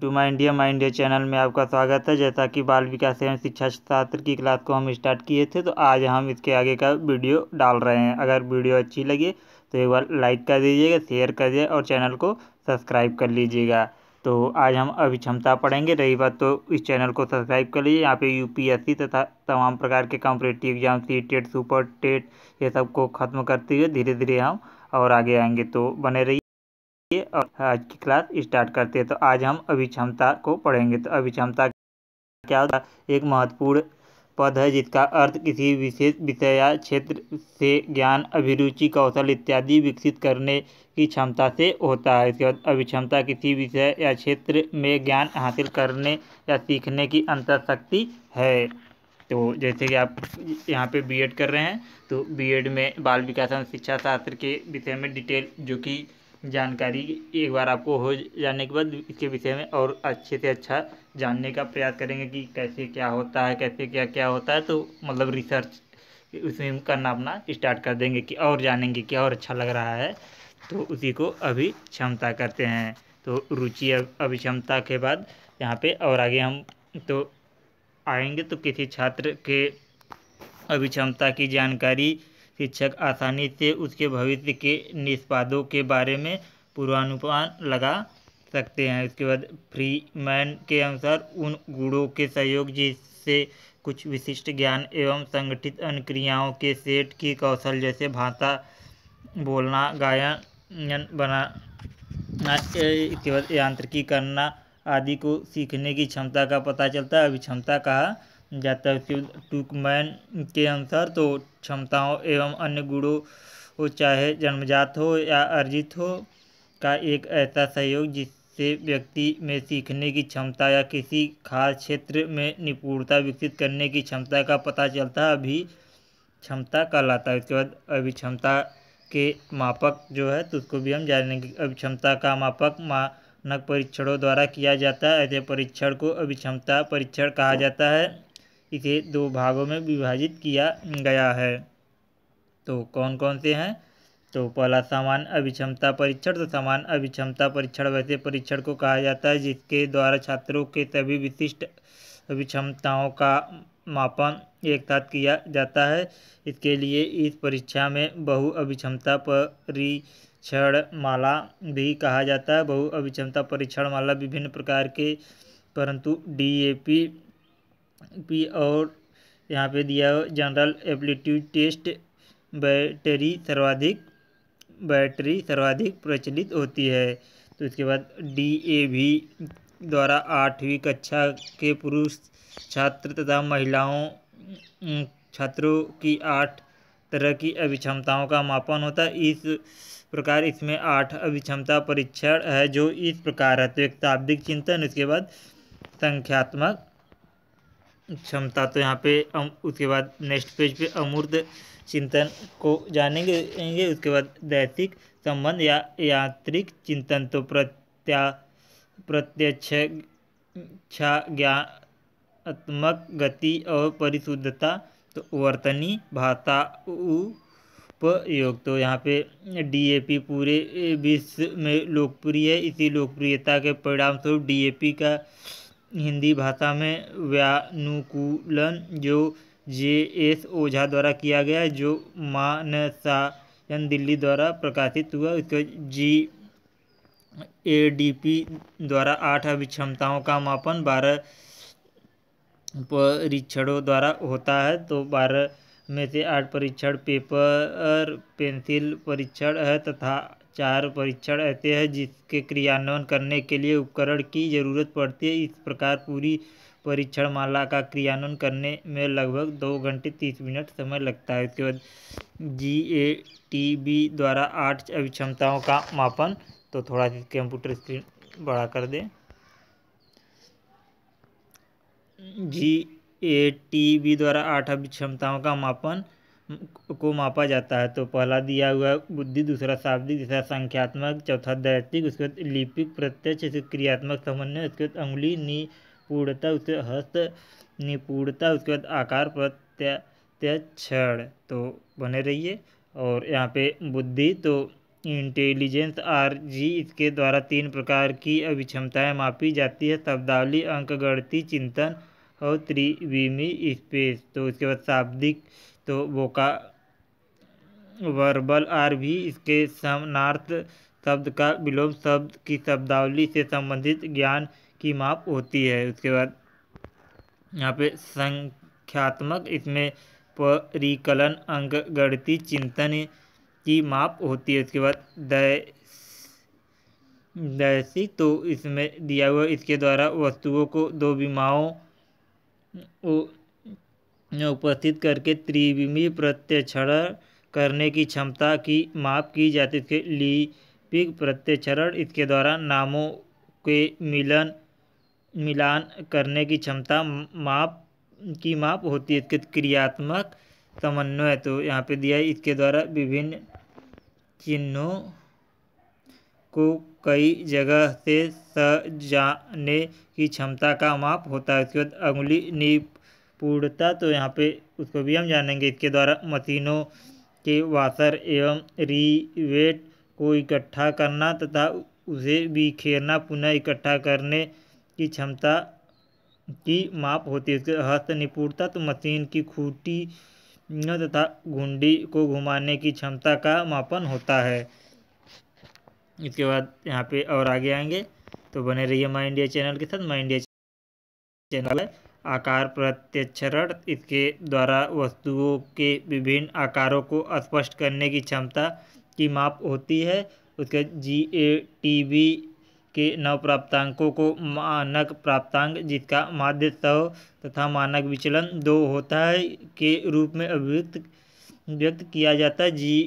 to my India my India channel में आपका स्वागत है जैसा कि बाल विकास एवं शिक्षा शास्त्र की क्लास को हम स्टार्ट किए थे तो आज हम इसके आगे का वीडियो डाल रहे हैं अगर वीडियो अच्छी लगे तो एक बार लाइक कर दीजिएगा शेयर कर दीजिए और चैनल को सब्सक्राइब कर लीजिएगा तो आज हम अभी क्षमता पढ़ेंगे रही बात तो इस चैनल को सब्सक्राइब कर लीजिए यहाँ पे यूपीएससी तथा तमाम प्रकार के competitive exam C TET super TET ये सब को ख़त्म करते हुए धीरे धीरे हम और आगे आएंगे तो बने रहिए ये आज की क्लास स्टार्ट करते हैं तो आज हम अभिक्षमता को पढ़ेंगे तो अभिक्षमता क्या होता एक महत्वपूर्ण पद है जिसका अर्थ किसी विशेष विषय या क्षेत्र से ज्ञान अभिरुचि कौशल इत्यादि विकसित करने की क्षमता से होता है इसके बाद अभिक्षमता किसी विषय या क्षेत्र में ज्ञान हासिल करने या सीखने की शक्ति है तो जैसे कि आप यहाँ पे बीएड कर रहे हैं तो बीएड में बाल एवं शिक्षा शास्त्र के विषय में डिटेल जो कि जानकारी एक बार आपको हो जाने के बाद इसके विषय में और अच्छे से अच्छा जानने का प्रयास करेंगे कि कैसे क्या होता है कैसे क्या क्या होता है तो मतलब रिसर्च उसमें करना अपना स्टार्ट कर देंगे कि और जानेंगे कि और अच्छा लग रहा है तो उसी को अभी क्षमता करते हैं तो रुचि अभी क्षमता के बाद यहाँ पे और आगे हम तो आएंगे तो किसी छात्र के अभी क्षमता की जानकारी शिक्षक आसानी से उसके भविष्य के निष्पादों के बारे में पूर्वानुमान लगा सकते हैं उसके बाद फ्रीमैन के अनुसार उन गुणों के सहयोग जिससे कुछ विशिष्ट ज्ञान एवं संगठित अनुक्रियाओं के सेट की कौशल जैसे भाषा बोलना गायन बना इसके बाद यांत्रिकी करना आदि को सीखने की क्षमता का पता चलता है अभिक्षमता कहा जाता है टुकमैन के अनुसार तो क्षमताओं एवं अन्य गुणों हो चाहे जन्मजात हो या अर्जित हो का एक ऐसा सहयोग जिससे व्यक्ति में सीखने की क्षमता या किसी खास क्षेत्र में निपुणता विकसित करने की क्षमता का पता चलता है अभी क्षमता कहलाता है उसके बाद अभी क्षमता के मापक जो है तो उसको भी हम जानेंगे अभिक्षमता का मापक मानक परीक्षणों द्वारा किया जाता है ऐसे परीक्षण को अभिक्षमता परीक्षण कहा जाता है इसे दो भागों में विभाजित किया गया है तो कौन कौन से हैं तो पहला सामान्य अभिक्षमता परीक्षण तो सामान्य अभिक्षमता परीक्षण वैसे परीक्षण को कहा जाता है जिसके द्वारा छात्रों के सभी विशिष्ट अभिक्षमताओं का मापन एक साथ किया जाता है इसके लिए इस परीक्षा में बहु अभिक्षमता परीक्षण माला भी कहा जाता है बहु अभिक्षमता परीक्षण माला विभिन्न प्रकार के परंतु डी पी और यहाँ पे दिया जनरल एप्लीट्यूड टेस्ट बैटरी सर्वाधिक बैटरी सर्वाधिक प्रचलित होती है तो इसके बाद डी ए भी द्वारा आठवीं कक्षा के पुरुष छात्र तथा महिलाओं छात्रों की आठ तरह की अभिक्षमताओं का मापन होता है इस प्रकार इसमें आठ अभिक्षमता परीक्षण है जो इस प्रकार है तो एक शाब्दिक चिंतन इसके बाद संख्यात्मक क्षमता तो यहाँ पे हम उसके बाद नेक्स्ट पेज पे अमूर्त चिंतन को जानेंगे उसके बाद दैतिक संबंध या यांत्रिक चिंतन तो प्रत्या प्रत्यक्ष ज्ञात्मक गति और परिशुद्धता तो वर्तनी भाषा उपयोग तो यहाँ पे डीएपी पूरे विश्व में लोकप्रिय है इसी लोकप्रियता के परिणाम स्वरूप डीएपी का हिंदी भाषा में व्यानुकूलन जो जे एस ओझा द्वारा किया गया जो मानसायन दिल्ली द्वारा प्रकाशित हुआ उसके जी ए डी पी द्वारा आठ अभिक्षमताओं का मापन बारह परीक्षणों द्वारा होता है तो बारह में से आठ परीक्षण पेपर पेंसिल परीक्षण है तथा चार परीक्षण ऐसे हैं जिसके क्रियान्वयन करने के लिए उपकरण की जरूरत पड़ती है इस प्रकार पूरी परीक्षण माला का क्रियान्वयन करने में लगभग दो घंटे तीस मिनट समय लगता है उसके बाद जी ए टी बी द्वारा आठ अभिक्षमताओं का मापन तो थोड़ा सा कंप्यूटर स्क्रीन बड़ा कर दें जी ए टी बी द्वारा आठ अभिक्षमताओं का मापन को मापा जाता है तो पहला दिया हुआ बुद्धि दूसरा शाब्दिक तीसरा संख्यात्मक चौथा दैतिक उसके बाद लिपिक प्रत्यक्ष उसके क्रियात्मक समन्वय उसके बाद अंगुली निपुणता उसके हस्त निपुणता उसके बाद आकार प्रत्यक्षण तो बने रहिए और यहाँ पे बुद्धि तो इंटेलिजेंस आर जी इसके द्वारा तीन प्रकार की अभिक्षमताएँ मापी जाती है शब्दावली अंकगणती चिंतन और त्रिविमी स्पेस तो उसके बाद शाब्दिक तो वो का वर्बल आर भी इसके समानार्थ शब्द का विलोम शब्द की शब्दावली से संबंधित ज्ञान की माप होती है उसके बाद यहाँ पे संख्यात्मक इसमें परिकलन अंक गणती चिंतन की माप होती है उसके बाद दैसी तो इसमें दिया हुआ इसके द्वारा वस्तुओं को दो बीमाओं उपस्थित करके त्रिविमी प्रत्यक्षरण करने की क्षमता की माप की जाती थी लिपिक प्रत्यक्षरण इसके द्वारा नामों के मिलन मिलान करने की क्षमता माप की माप होती है इसके क्रियात्मक समन्वय तो यहाँ पे दिया इसके द्वारा विभिन्न चिन्हों को कई जगह से सजाने की क्षमता का माप होता है उसके बाद अंगुली नीप पूर्णता तो यहाँ पे उसको भी हम जानेंगे इसके द्वारा मशीनों के वासर एवं रीवेट को इकट्ठा करना तथा उसे बिखेरना पुनः इकट्ठा करने की क्षमता की माप होती है उसके हस्त निपुणता तो मशीन की खूटी तथा घुंडी को घुमाने की क्षमता का मापन होता है इसके बाद यहाँ पे और आगे आएंगे तो बने रहिए माई इंडिया चैनल के साथ माई इंडिया चैनल है आकार प्रत्यक्षरण इसके द्वारा वस्तुओं के विभिन्न आकारों को स्पष्ट करने की क्षमता की माप होती है उसके जी ए टी बी के नव प्राप्तांकों को मानक प्राप्तांक जिसका माध्य सौ तथा मानक विचलन दो होता है के रूप में अभिव्यक्त व्यक्त किया जाता है जी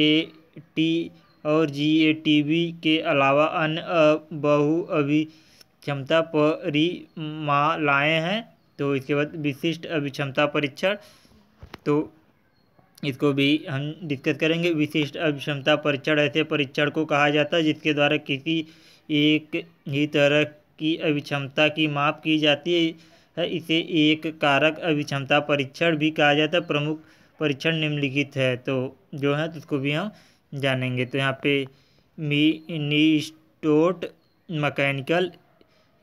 ए टी और जी ए टी बी के अलावा अन्य बहु क्षमता परिमालाएँ हैं तो इसके बाद विशिष्ट अभिक्षमता परीक्षण तो इसको भी हम डिस्कस करेंगे विशिष्ट अभिक्षमता परीक्षण ऐसे परीक्षण को कहा जाता है जिसके द्वारा किसी एक ही तरह की अभिक्षमता की माप की जाती है इसे एक कारक अभिक्षमता परीक्षण भी कहा जाता है प्रमुख परीक्षण निम्नलिखित है तो जो है तो उसको भी हम जानेंगे तो यहाँ पे Minnesota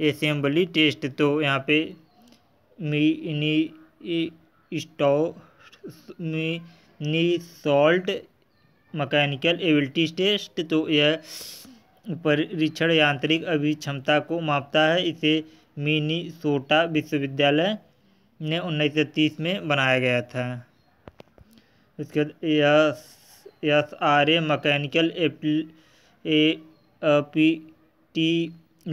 assembly test तो यहाँ पे मिनीसॉल्ट मैकेनिकल एबिलिटी टेस्ट तो यह परीक्षण यांत्रिक क्षमता को मापता है इसे मिनीसोटा विश्वविद्यालय ने उन्नीस में बनाया गया था उसके बाद एस आर ए मैकेनिकल एपी टी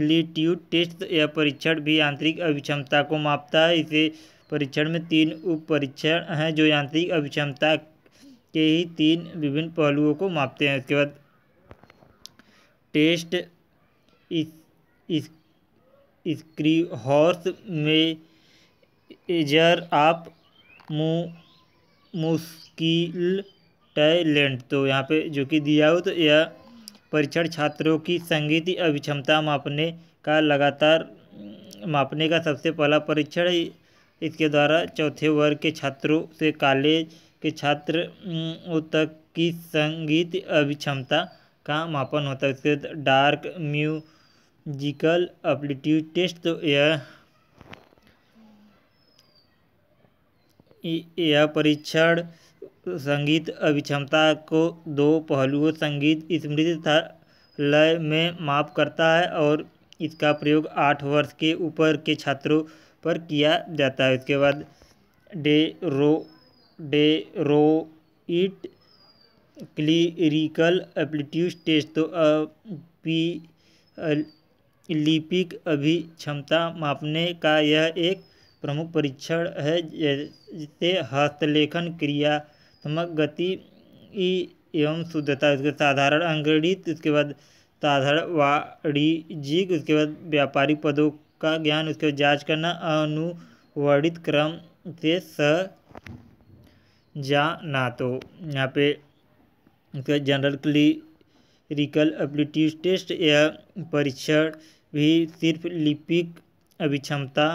एप्टीट्यूड टेस्ट या परीक्षण भी यांत्रिक अभिक्षमता को मापता है इसे परीक्षण में तीन उप परीक्षण हैं जो यांत्रिक अभिक्षमता के ही तीन विभिन्न पहलुओं को मापते हैं उसके बाद टेस्ट इस इस हॉर्स में एजर आप मुस्किल मुश्किल टैलेंट तो यहाँ पे जो कि दिया हो तो यह परीक्षण छात्रों की संगीत अभिक्षमता मापने का लगातार मापने का सबसे पहला परीक्षण इसके द्वारा चौथे वर्ग के छात्रों से कॉलेज के छात्र तक की संगीत अभिक्षमता का मापन होता है उसके डार्क म्यूजिकल एप्टीट्यूड टेस्ट तो यह यह परीक्षण संगीत अभिक्षमता को दो पहलुओं संगीत स्मृति तथा लय में माप करता है और इसका प्रयोग आठ वर्ष के ऊपर के छात्रों पर किया जाता है उसके बाद Detroit Detroit clerical aptitude test तो पी लिपिक अभिक्षमता मापने का यह एक प्रमुख परीक्षण है जैसे हस्तलेखन क्रिया नमक गति एवं शुद्धता उसके साधारण अंग्रणित उसके बाद साधारण वाणिज्यिक उसके बाद व्यापारिक पदों का ज्ञान उसके बाद जाँच करना अनुवर्णित क्रम से स जाना तो यहाँ पे उसका जनरल क्लिरिकल एप्टीट्यूड टेस्ट या परीक्षण भी सिर्फ लिपिक अभिक्षमता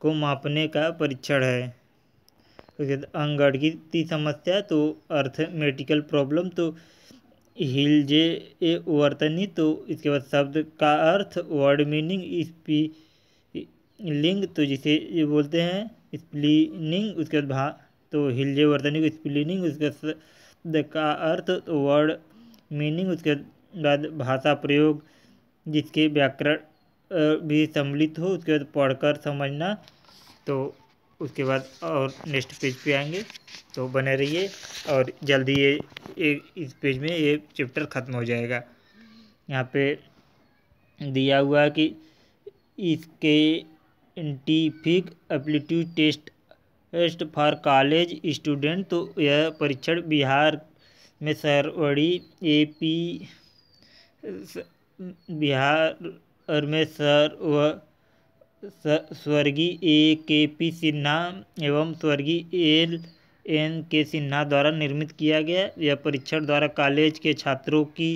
को मापने का परीक्षण है उसके बाद अंगड़ की समस्या तो अर्थमेटिकल प्रॉब्लम तो हिल जे ए वर्तनी तो इसके बाद शब्द का अर्थ वर्ड मीनिंग स्पी लिंग तो जिसे ये बोलते हैं स्प्लिनिंग उसके बाद भा तो हिल जे वर्तनी को स्प्लिनिंग उसके शब्द का अर्थ तो वर्ड मीनिंग उसके बाद भाषा प्रयोग जिसके व्याकरण भी सम्मिलित हो उसके बाद पढ़कर समझना तो उसके बाद और नेक्स्ट पेज पे आएंगे तो बने रहिए और जल्दी ये एक इस पेज में ये चैप्टर ख़त्म हो जाएगा यहाँ पे दिया हुआ है कि इसके scientific aptitude test test for college student तो यह परीक्षण बिहार में सरवड़ी ए पी बिहार में सर व स्वर्गीय ए के पी सिन्हा एवं स्वर्गीय एल एन के सिन्हा द्वारा निर्मित किया गया यह परीक्षण द्वारा कॉलेज के छात्रों की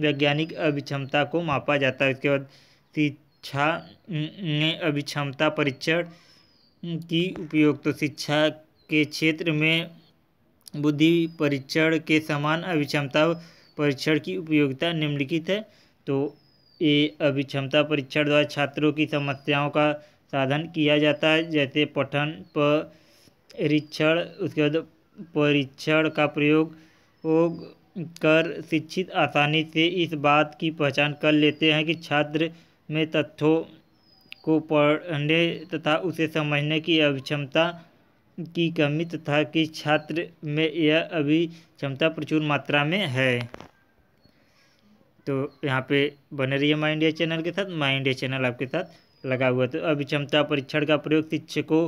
वैज्ञानिक अभिक्षमता को मापा जाता है उसके बाद शिक्षा ने अभिक्षमता परीक्षण की उपयोग तो शिक्षा के क्षेत्र में बुद्धि परीक्षण के समान अभिक्षमता परीक्षण की उपयोगिता निम्नलिखित है तो ए अभिक्षमता परीक्षण द्वारा छात्रों की समस्याओं का साधन किया जाता है जैसे पठन परीक्षण उसके बाद परीक्षण का प्रयोग कर शिक्षित आसानी से इस बात की पहचान कर लेते हैं कि छात्र में तथ्यों को पढ़ने तथा उसे समझने की अभिक्षमता की कमी तथा कि छात्र में यह अभी क्षमता प्रचुर मात्रा में है तो यहाँ पे बने रहिए माई इंडिया चैनल के साथ माई इंडिया चैनल आपके साथ लगा हुआ तो अभी क्षमता परीक्षण का प्रयोग शिक्षकों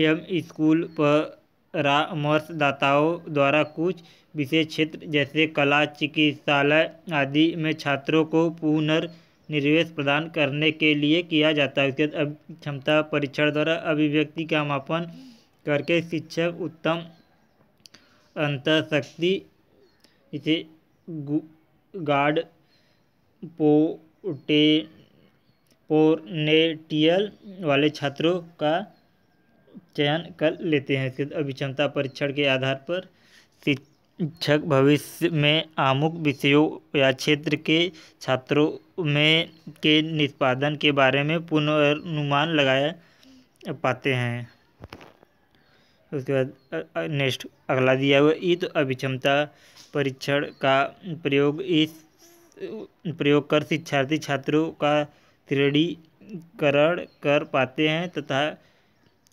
एवं स्कूल परामर्शदाताओं द्वारा कुछ विशेष क्षेत्र जैसे कला चिकित्सालय आदि में छात्रों को पुनर् प्रदान करने के लिए किया जाता है उसके अब क्षमता परीक्षण द्वारा अभिव्यक्ति का मापन करके शिक्षक उत्तम अंतशक्ति इसे गार्ड पोटे पोनेटियल वाले छात्रों का चयन कर लेते हैं इसके अभिक्षमता परीक्षण के आधार पर शिक्षक भविष्य में आमुख विषयों या क्षेत्र के छात्रों में के निष्पादन के बारे में पूर्वानुमान लगाया पाते हैं उसके बाद नेक्स्ट अगला दिया हुआ ईद तो अभिक्षमता परीक्षण का प्रयोग इस प्रयोग कर शिक्षार्थी छात्रों का श्रेणीकरण कर पाते हैं तथा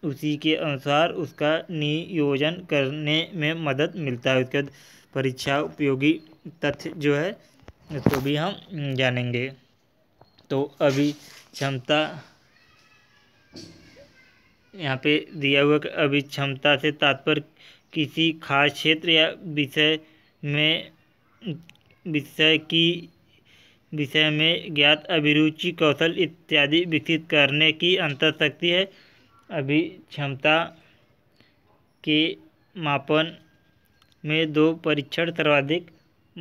उसी के अनुसार उसका नियोजन करने में मदद मिलता है उसके बाद परीक्षा उपयोगी तथ्य जो है उसको भी हम जानेंगे तो अभी क्षमता यहाँ पे दिया हुआ अभी क्षमता से तात्पर्य किसी खास क्षेत्र या विषय में विषय की विषय में ज्ञात अभिरुचि कौशल इत्यादि विकसित करने की अंतर शक्ति है अभी क्षमता के मापन में दो परीक्षण सर्वाधिक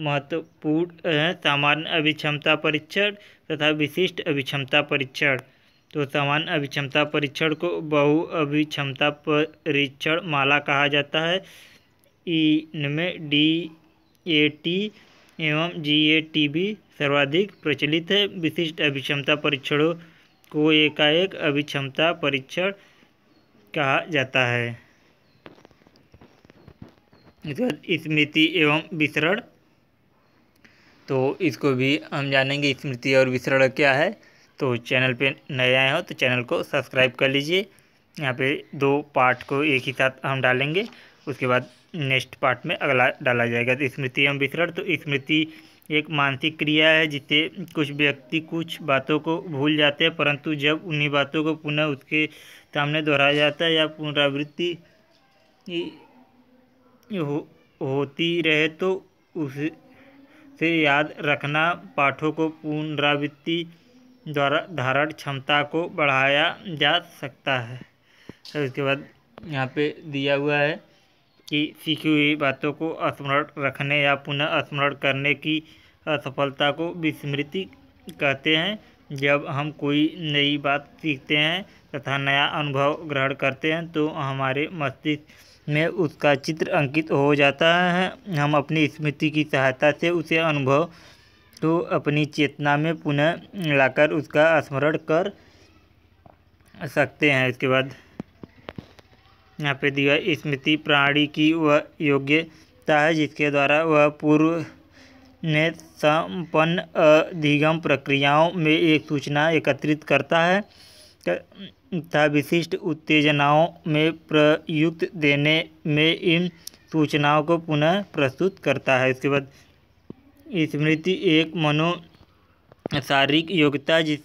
महत्वपूर्ण हैं सामान्य अभिक्षमता परीक्षण तथा विशिष्ट अभिक्षमता परीक्षण तो सामान्य अभिक्षमता परीक्षण को बहु अभिक्षमता परीक्षण माला कहा जाता है इनमें डी ए टी एवं जी ए टी बी सर्वाधिक प्रचलित है विशिष्ट अभिक्षमता परीक्षणों को एकाएक अभिक्षमता परीक्षण कहा जाता है स्मृति एवं विसरण तो इसको भी हम जानेंगे स्मृति और विसरण क्या है तो चैनल पे नए आए हो तो चैनल को सब्सक्राइब कर लीजिए यहाँ पे दो पार्ट को एक ही साथ हम डालेंगे उसके बाद नेक्स्ट पार्ट में अगला डाला जाएगा तो स्मृति एवं विसरण तो स्मृति एक मानसिक क्रिया है जिसे कुछ व्यक्ति कुछ बातों को भूल जाते हैं परंतु जब उन्हीं बातों को पुनः उसके सामने दोहराया जाता है या पुनरावृत्ति हो, होती रहे तो उसे याद रखना पाठों को पुनरावृत्ति द्वारा धारण क्षमता को बढ़ाया जा सकता है उसके बाद यहाँ पे दिया हुआ है की सीखी हुई बातों को स्मरण रखने या पुनः स्मरण करने की असफलता को विस्मृति कहते हैं जब हम कोई नई बात सीखते हैं तथा नया अनुभव ग्रहण करते हैं तो हमारे मस्तिष्क में उसका चित्र अंकित हो जाता है हम अपनी स्मृति की सहायता से उसे अनुभव तो अपनी चेतना में पुनः लाकर उसका स्मरण कर सकते हैं इसके बाद यहाँ पे दिया स्मृति प्रणाली की वह योग्यता है जिसके द्वारा वह पूर्व ने संपन्न अधिगम प्रक्रियाओं में एक सूचना एकत्रित करता है तथा विशिष्ट उत्तेजनाओं में प्रयुक्त देने में इन सूचनाओं को पुनः प्रस्तुत करता है इसके बाद स्मृति एक मनो शारीरिक योग्यता जिस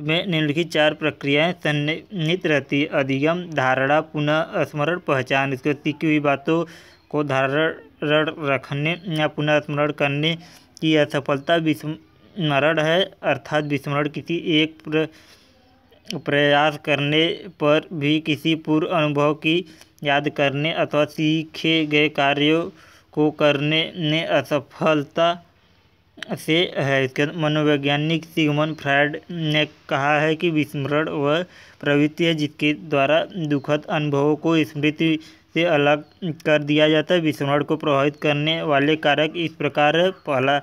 में निम्नलिखित चार प्रक्रियाएं सन्निहित रहती है अधिगम धारणा पुनः स्मरण पहचान इसको सीखी हुई बातों को धारण रखने या पुनः स्मरण करने की असफलता विस्मरण है अर्थात विस्मरण किसी एक प्र, प्रयास करने पर भी किसी पूर्व अनुभव की याद करने अथवा सीखे गए कार्यों को करने में असफलता से है इसके मनोवैज्ञानिक सिगमन फ्रायड ने कहा है कि विस्मरण वह प्रवृत्ति है जिसके द्वारा दुखद अनुभवों को स्मृति से अलग कर दिया जाता है विस्मरण को प्रभावित करने वाले कारक इस प्रकार पहला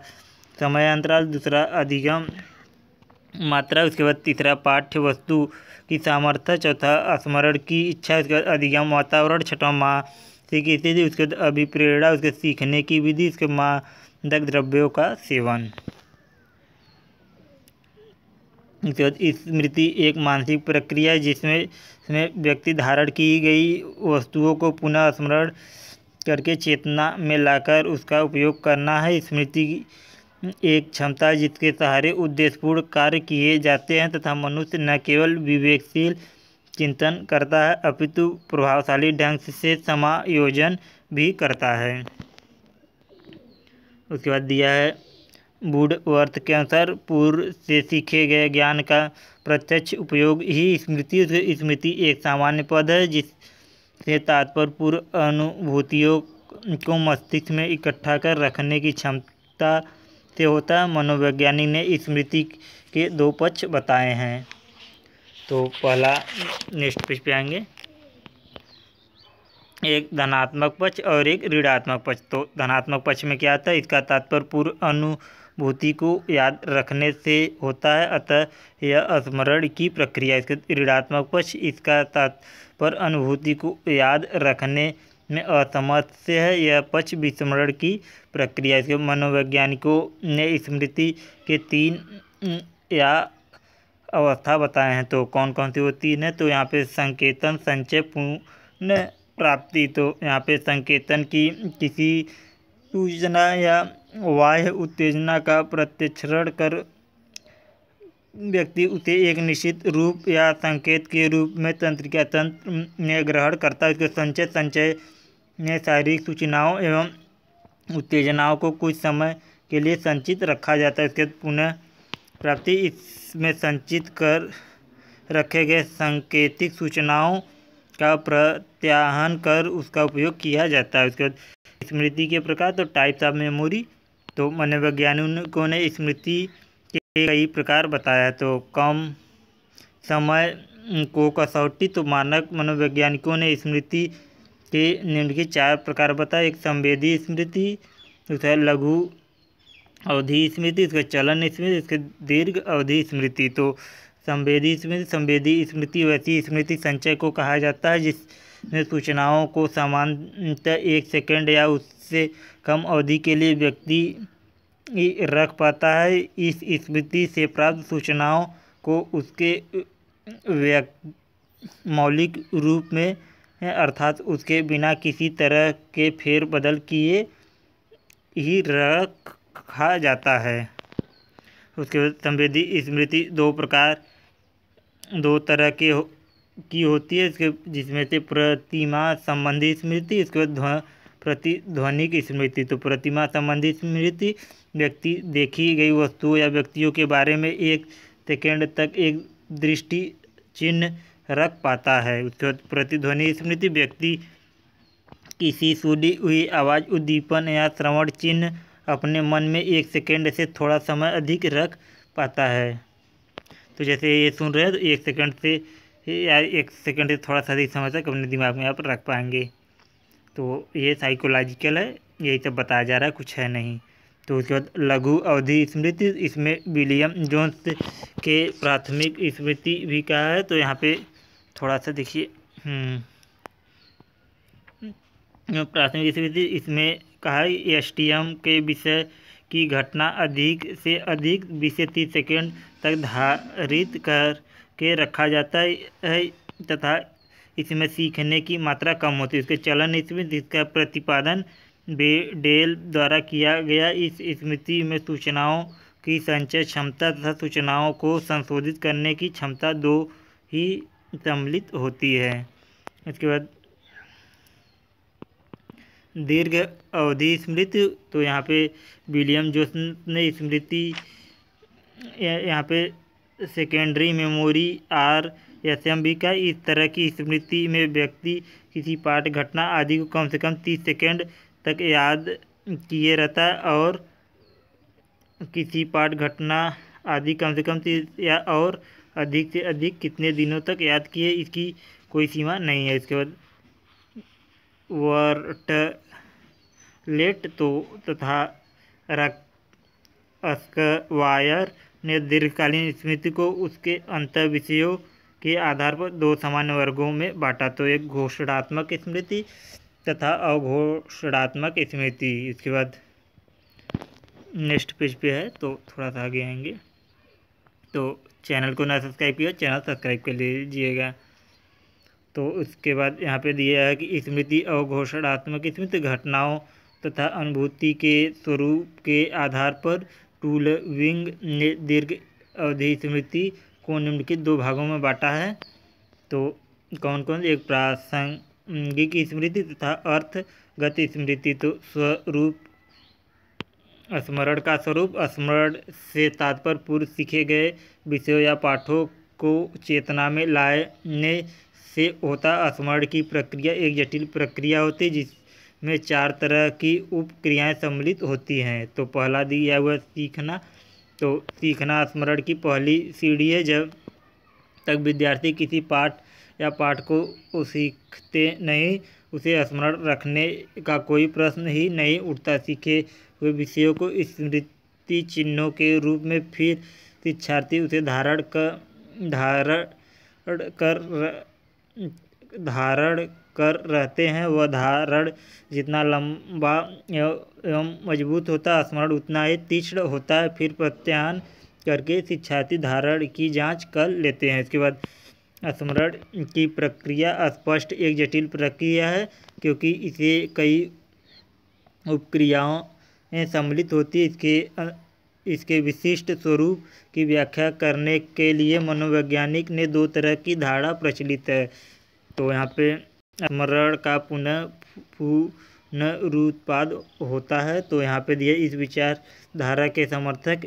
समय अंतराल दूसरा अधिगम मात्रा उसके बाद तीसरा पाठ्य वस्तु की सामर्थ्य चौथा स्मरण की इच्छा उसके बाद अधिगम वातावरण छठा माँ से स्थिति उसके बाद अभिप्रेरणा उसके सीखने की विधि उसके माँ दग द्रव्यों का सेवन इसके बाद स्मृति एक मानसिक प्रक्रिया है जिसमें इसमें व्यक्ति धारण की गई वस्तुओं को पुनः स्मरण करके चेतना में लाकर उसका उपयोग करना है स्मृति एक क्षमता जिसके सहारे उद्देश्यपूर्ण कार्य किए जाते हैं तथा मनुष्य न केवल विवेकशील चिंतन करता है अपितु प्रभावशाली ढंग से समायोजन भी करता है उसके बाद दिया है बूढ़ वुडवर्थ के अनुसार पूर्व से सीखे गए ज्ञान का प्रत्यक्ष उपयोग ही स्मृति स्मृति एक सामान्य पद है जिससे तात्पर्य पूर्व अनुभूतियों को मस्तिष्क में इकट्ठा कर रखने की क्षमता से होता है मनोवैज्ञानिक ने स्मृति के दो पक्ष बताए हैं तो पहला नेक्स्ट पेज पे आएंगे एक धनात्मक पक्ष और एक ऋणात्मक पक्ष तो धनात्मक पक्ष में क्या आता है इसका तात्पर्य पूर्व अनुभूति को याद रखने से होता है अतः यह स्मरण की प्रक्रिया इसके ऋणात्मक पक्ष इसका तात्पर्य अनुभूति को याद रखने में असमर्थ से है यह पक्ष विस्मरण की प्रक्रिया इसके मनोवैज्ञानिकों ने स्मृति के तीन या अवस्था बताए हैं तो कौन कौन सी वो तीन है तो यहाँ पे संकेतन संचय पूर्ण प्राप्ति तो यहाँ पे संकेतन की किसी सूचना या वाह्य उत्तेजना का प्रत्यक्षरण कर व्यक्ति उसे एक निश्चित रूप या संकेत के रूप में तंत्रिका तंत्र में ग्रहण करता है उसके संचय संचय में शारीरिक सूचनाओं एवं उत्तेजनाओं को कुछ समय के लिए संचित रखा जाता है उसके पुनः प्राप्ति इसमें संचित कर रखे गए संकेतिक सूचनाओं का प्रत्याहन कर उसका उपयोग किया जाता है उसके बाद स्मृति के प्रकार तो टाइप्स ऑफ मेमोरी तो मनोवैज्ञानिकों ने स्मृति के कई प्रकार बताया तो कम समय को कसौटी तो मानक मनोवैज्ञानिकों ने स्मृति के निम्नलिखित चार प्रकार बताए एक संवेदी स्मृति उसका लघु अवधि स्मृति उसका चलन स्मृति उसके दीर्घ अवधि स्मृति तो संवेदी स्मृति संवेदी स्मृति वैसी स्मृति संचय को कहा जाता है जिसमें सूचनाओं को सामान्यतः एक सेकेंड या उससे कम अवधि के लिए व्यक्ति रख पाता है इस स्मृति से प्राप्त सूचनाओं को उसके मौलिक रूप में अर्थात उसके बिना किसी तरह के फेर बदल किए ही रखा जाता है उसके बाद संवेदी स्मृति दो प्रकार दो तरह के हो, की होती है इसके जिसमें से प्रतिमा संबंधी स्मृति इसके बाद प्रति ध्वनिक स्मृति तो प्रतिमा संबंधी स्मृति व्यक्ति देखी गई वस्तु या व्यक्तियों के बारे में एक सेकेंड तक एक दृष्टि चिन्ह रख पाता है उसके बाद प्रतिध्वनि स्मृति व्यक्ति किसी सुनी हुई आवाज़ उद्दीपन या श्रवण चिन्ह अपने मन में एक सेकेंड से थोड़ा समय अधिक रख पाता है तो जैसे ये सुन रहे हैं तो एक सेकंड से या एक सेकंड से थोड़ा सा ही समय तक अपने दिमाग में आप रख पाएंगे तो ये साइकोलॉजिकल है यही सब बताया जा रहा है कुछ है नहीं तो उसके बाद लघु अवधि स्मृति इसमें विलियम जोन्स के प्राथमिक स्मृति भी कहा है तो यहाँ पे थोड़ा सा देखिए हम्म, प्राथमिक स्मृति इसमें कहा है एस के विषय की घटना अधिक से अधिक बीस से तीस सेकेंड तक धारित कर के रखा जाता है तथा इसमें सीखने की मात्रा कम होती है इसके चलन स्मृति इसका प्रतिपादन बेडेल द्वारा किया गया इस स्मृति में सूचनाओं की संचय क्षमता तथा सूचनाओं को संशोधित करने की क्षमता दो ही सम्मिलित होती है इसके बाद दीर्घ अवधि स्मृति तो यहाँ पे विलियम जोसन ने स्मृति यहाँ पे secondary memory R S M B का इस तरह की स्मृति में व्यक्ति किसी पाठ घटना आदि को कम से कम तीस सेकेंड तक याद किए रहता है और किसी पाठ घटना आदि कम से कम तीस या और अधिक से अधिक कितने दिनों तक याद किए इसकी कोई सीमा नहीं है इसके बाद वर्ट लेट तो तथा रक अस्क वायर ने दीर्घकालीन स्मृति को उसके अंत विषयों के आधार पर दो सामान्य वर्गों में बांटा तो एक घोषणात्मक स्मृति तथा अघोषणात्मक स्मृति इसके बाद नेक्स्ट पेज पे है तो थोड़ा सा आगे आएंगे तो चैनल को ना सब्सक्राइब किया चैनल सब्सक्राइब कर लीजिएगा तो उसके बाद यहाँ पे दिया है कि स्मृति अवघोषणात्मक स्मृति घटनाओं तथा अनुभूति के स्वरूप के आधार पर टूलविंग ने दीर्घ अवधि स्मृति को निम्नलिखित दो भागों में बांटा है तो कौन कौन एक प्रासंगिक स्मृति तथा अर्थगत स्मृति तो स्वरूप स्मरण का स्वरूप स्मरण से तात्पर्य पूर्व सीखे गए विषयों या पाठों को चेतना में लाने से होता स्मरण की प्रक्रिया एक जटिल प्रक्रिया होती जिस में चार तरह की उप क्रियाएँ सम्मिलित होती हैं तो पहला दिया हुआ सीखना तो सीखना स्मरण की पहली सीढ़ी है जब तक विद्यार्थी किसी पाठ या पाठ को सीखते नहीं उसे स्मरण रखने का कोई प्रश्न ही नहीं उठता सीखे हुए विषयों को स्मृति चिन्हों के रूप में फिर शिक्षार्थी उसे धारण कर धारण कर धारण कर रहते हैं वह धारण जितना लंबा एवं मजबूत होता है स्मरण उतना ही तीक्ष्ण होता है फिर प्रत्यान करके शिक्षार्थी धारण की जांच कर लेते हैं इसके बाद स्मरण की प्रक्रिया स्पष्ट एक जटिल प्रक्रिया है क्योंकि इसे कई उपक्रियाओं सम्मिलित होती है इसके इसके विशिष्ट स्वरूप की व्याख्या करने के लिए मनोवैज्ञानिक ने दो तरह की धारा प्रचलित है तो यहाँ पे मरण का पुनः पुनरुत्पाद होता है तो यहाँ पे दिया इस विचारधारा के समर्थक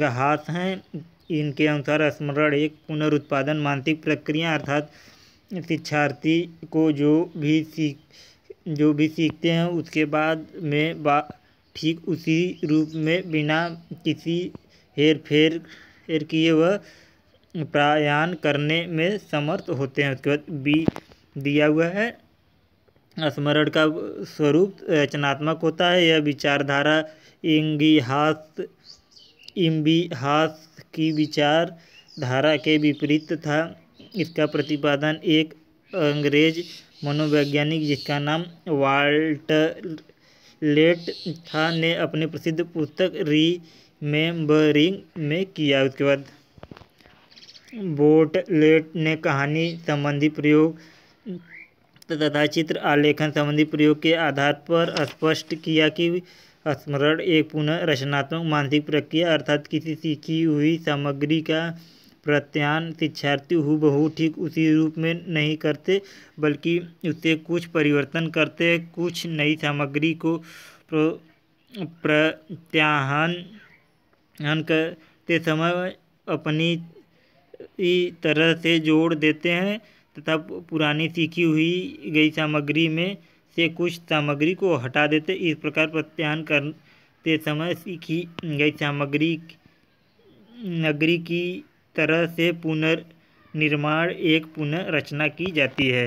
गहास e हैं इनके अनुसार स्मरण एक पुनरुत्पादन मानसिक प्रक्रिया अर्थात शिक्षार्थी को जो भी सीख जो भी सीखते हैं उसके बाद में बा ठीक उसी रूप में बिना किसी हेर फेर हेर किए वह प्रायाण करने में समर्थ होते हैं उसके बाद बी दिया हुआ है स्मरण का स्वरूप रचनात्मक होता है यह विचारधारा इंगिहास इम्बिहास की विचार धारा के विपरीत था इसका प्रतिपादन एक अंग्रेज मनोवैज्ञानिक जिसका नाम वाल्ट लेट था ने अपने प्रसिद्ध पुस्तक रिमेम्बरिंग में किया उसके बाद बोट लेट ने कहानी संबंधी प्रयोग तथा चित्र आलेखन संबंधी प्रयोग के आधार पर स्पष्ट किया कि स्मरण एक पुनः रचनात्मक मानसिक प्रक्रिया अर्थात किसी सीखी हुई सामग्री का प्रत्यान शिक्षार्थी बहु ठीक उसी रूप में नहीं करते बल्कि उससे कुछ परिवर्तन करते कुछ नई सामग्री को प्रत्याहन करते समय अपनी तरह से जोड़ देते हैं तथा पुरानी सीखी हुई गई सामग्री में से कुछ सामग्री को हटा देते इस प्रकार प्रत्याहन करते समय सीखी गई सामग्री नगरी की तरह से पुनर्निर्माण एक पुनर्रचना की जाती है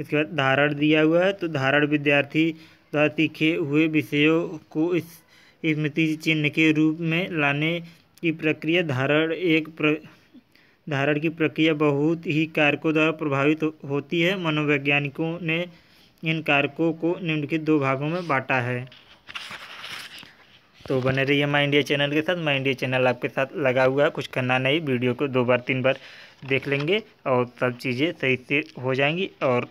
इसके बाद धारण दिया हुआ है तो धारण विद्यार्थी द्वारा सीखे हुए विषयों को इस स्मृति चिन्ह के रूप में लाने की प्रक्रिया धारण एक प्र... धारण की प्रक्रिया बहुत ही कारकों द्वारा प्रभावित होती है मनोवैज्ञानिकों ने इन कारकों को निम्नलिखित दो भागों में बांटा है तो बने रहिए माई इंडिया चैनल के साथ माई इंडिया चैनल आपके साथ लगा हुआ है कुछ करना नहीं वीडियो को दो बार तीन बार देख लेंगे और सब चीज़ें सही से हो जाएंगी और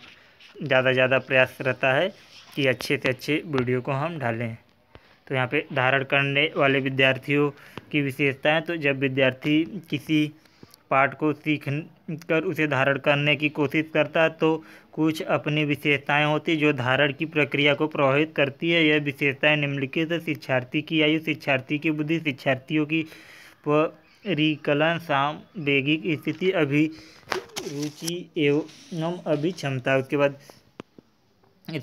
ज़्यादा ज़्यादा प्रयास रहता है कि अच्छे से अच्छे वीडियो को हम डालें तो यहाँ पे धारण करने वाले विद्यार्थियों की विशेषताएं तो जब विद्यार्थी किसी पाठ को सीख कर उसे धारण करने की कोशिश करता तो कुछ अपनी विशेषताएं होती जो धारण की प्रक्रिया को प्रभावित करती है यह विशेषताएं निम्नलिखित शिक्षार्थी की आयु शिक्षार्थी की बुद्धि शिक्षार्थियों की परिकलन सामवेगिक स्थिति अभी रुचि एवं अभी क्षमता उसके बाद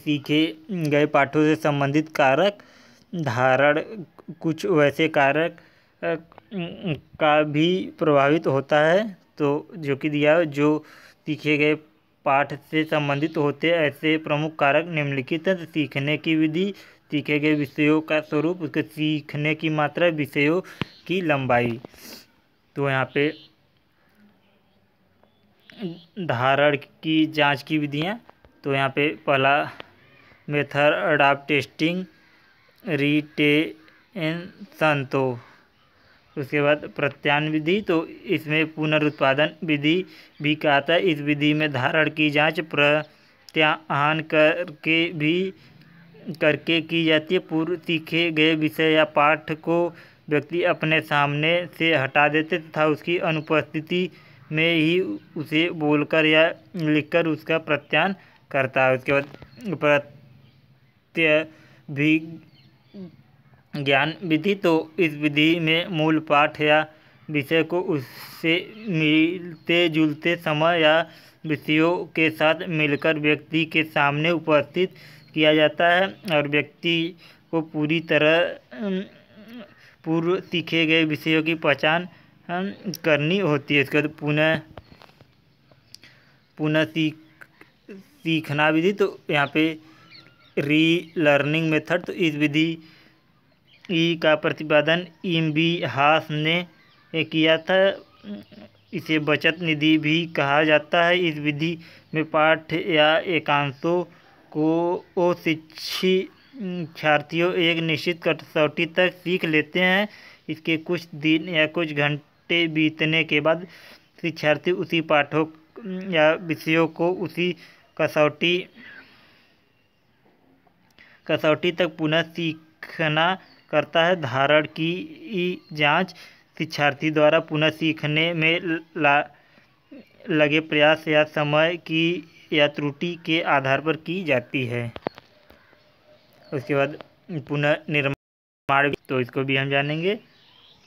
सीखे गए पाठों से संबंधित कारक धारण कुछ वैसे कारक का भी प्रभावित होता है तो जो कि दिया जो सीखे गए पाठ से संबंधित होते ऐसे प्रमुख कारक निम्नलिखित हैं सीखने की विधि सीखे गए विषयों का स्वरूप उसके सीखने की मात्रा विषयों की लंबाई तो यहाँ पे धारण की जांच की विधियाँ तो यहाँ पे पहला मेथड अडाप टेस्टिंग रिटेन संतो उसके बाद प्रत्यान विधि तो इसमें पुनरुत्पादन विधि भी कहा था इस विधि में धारण की जांच प्रत्याहन करके भी करके की जाती है पूर्व सीखे गए विषय या पाठ को व्यक्ति अपने सामने से हटा देते तथा उसकी अनुपस्थिति में ही उसे बोलकर या लिखकर उसका प्रत्यान करता है उसके बाद प्रत्यय भी ज्ञान विधि तो इस विधि में मूल पाठ या विषय को उससे मिलते जुलते समय या विषयों के साथ मिलकर व्यक्ति के सामने उपस्थित किया जाता है और व्यक्ति को पूरी तरह पूर्व सीखे गए विषयों की पहचान करनी होती है इसके बाद पुनः पुनः सीख सीखना विधि तो यहाँ पे री लर्निंग मेथड तो इस विधि ई का प्रतिपादन हास ने किया था इसे बचत निधि भी कहा जाता है इस विधि में पाठ या एकांशों को शिक्षार्थियों एक निश्चित कसौटी तक सीख लेते हैं इसके कुछ दिन या कुछ घंटे बीतने के बाद शिक्षार्थी उसी पाठों या विषयों को उसी कसौटी कसौटी तक पुनः सीखना करता है धारण की जांच शिक्षार्थी द्वारा पुनः सीखने में ला लगे प्रयास या समय की या त्रुटि के आधार पर की जाती है उसके बाद पुनः निर्माण तो इसको भी हम जानेंगे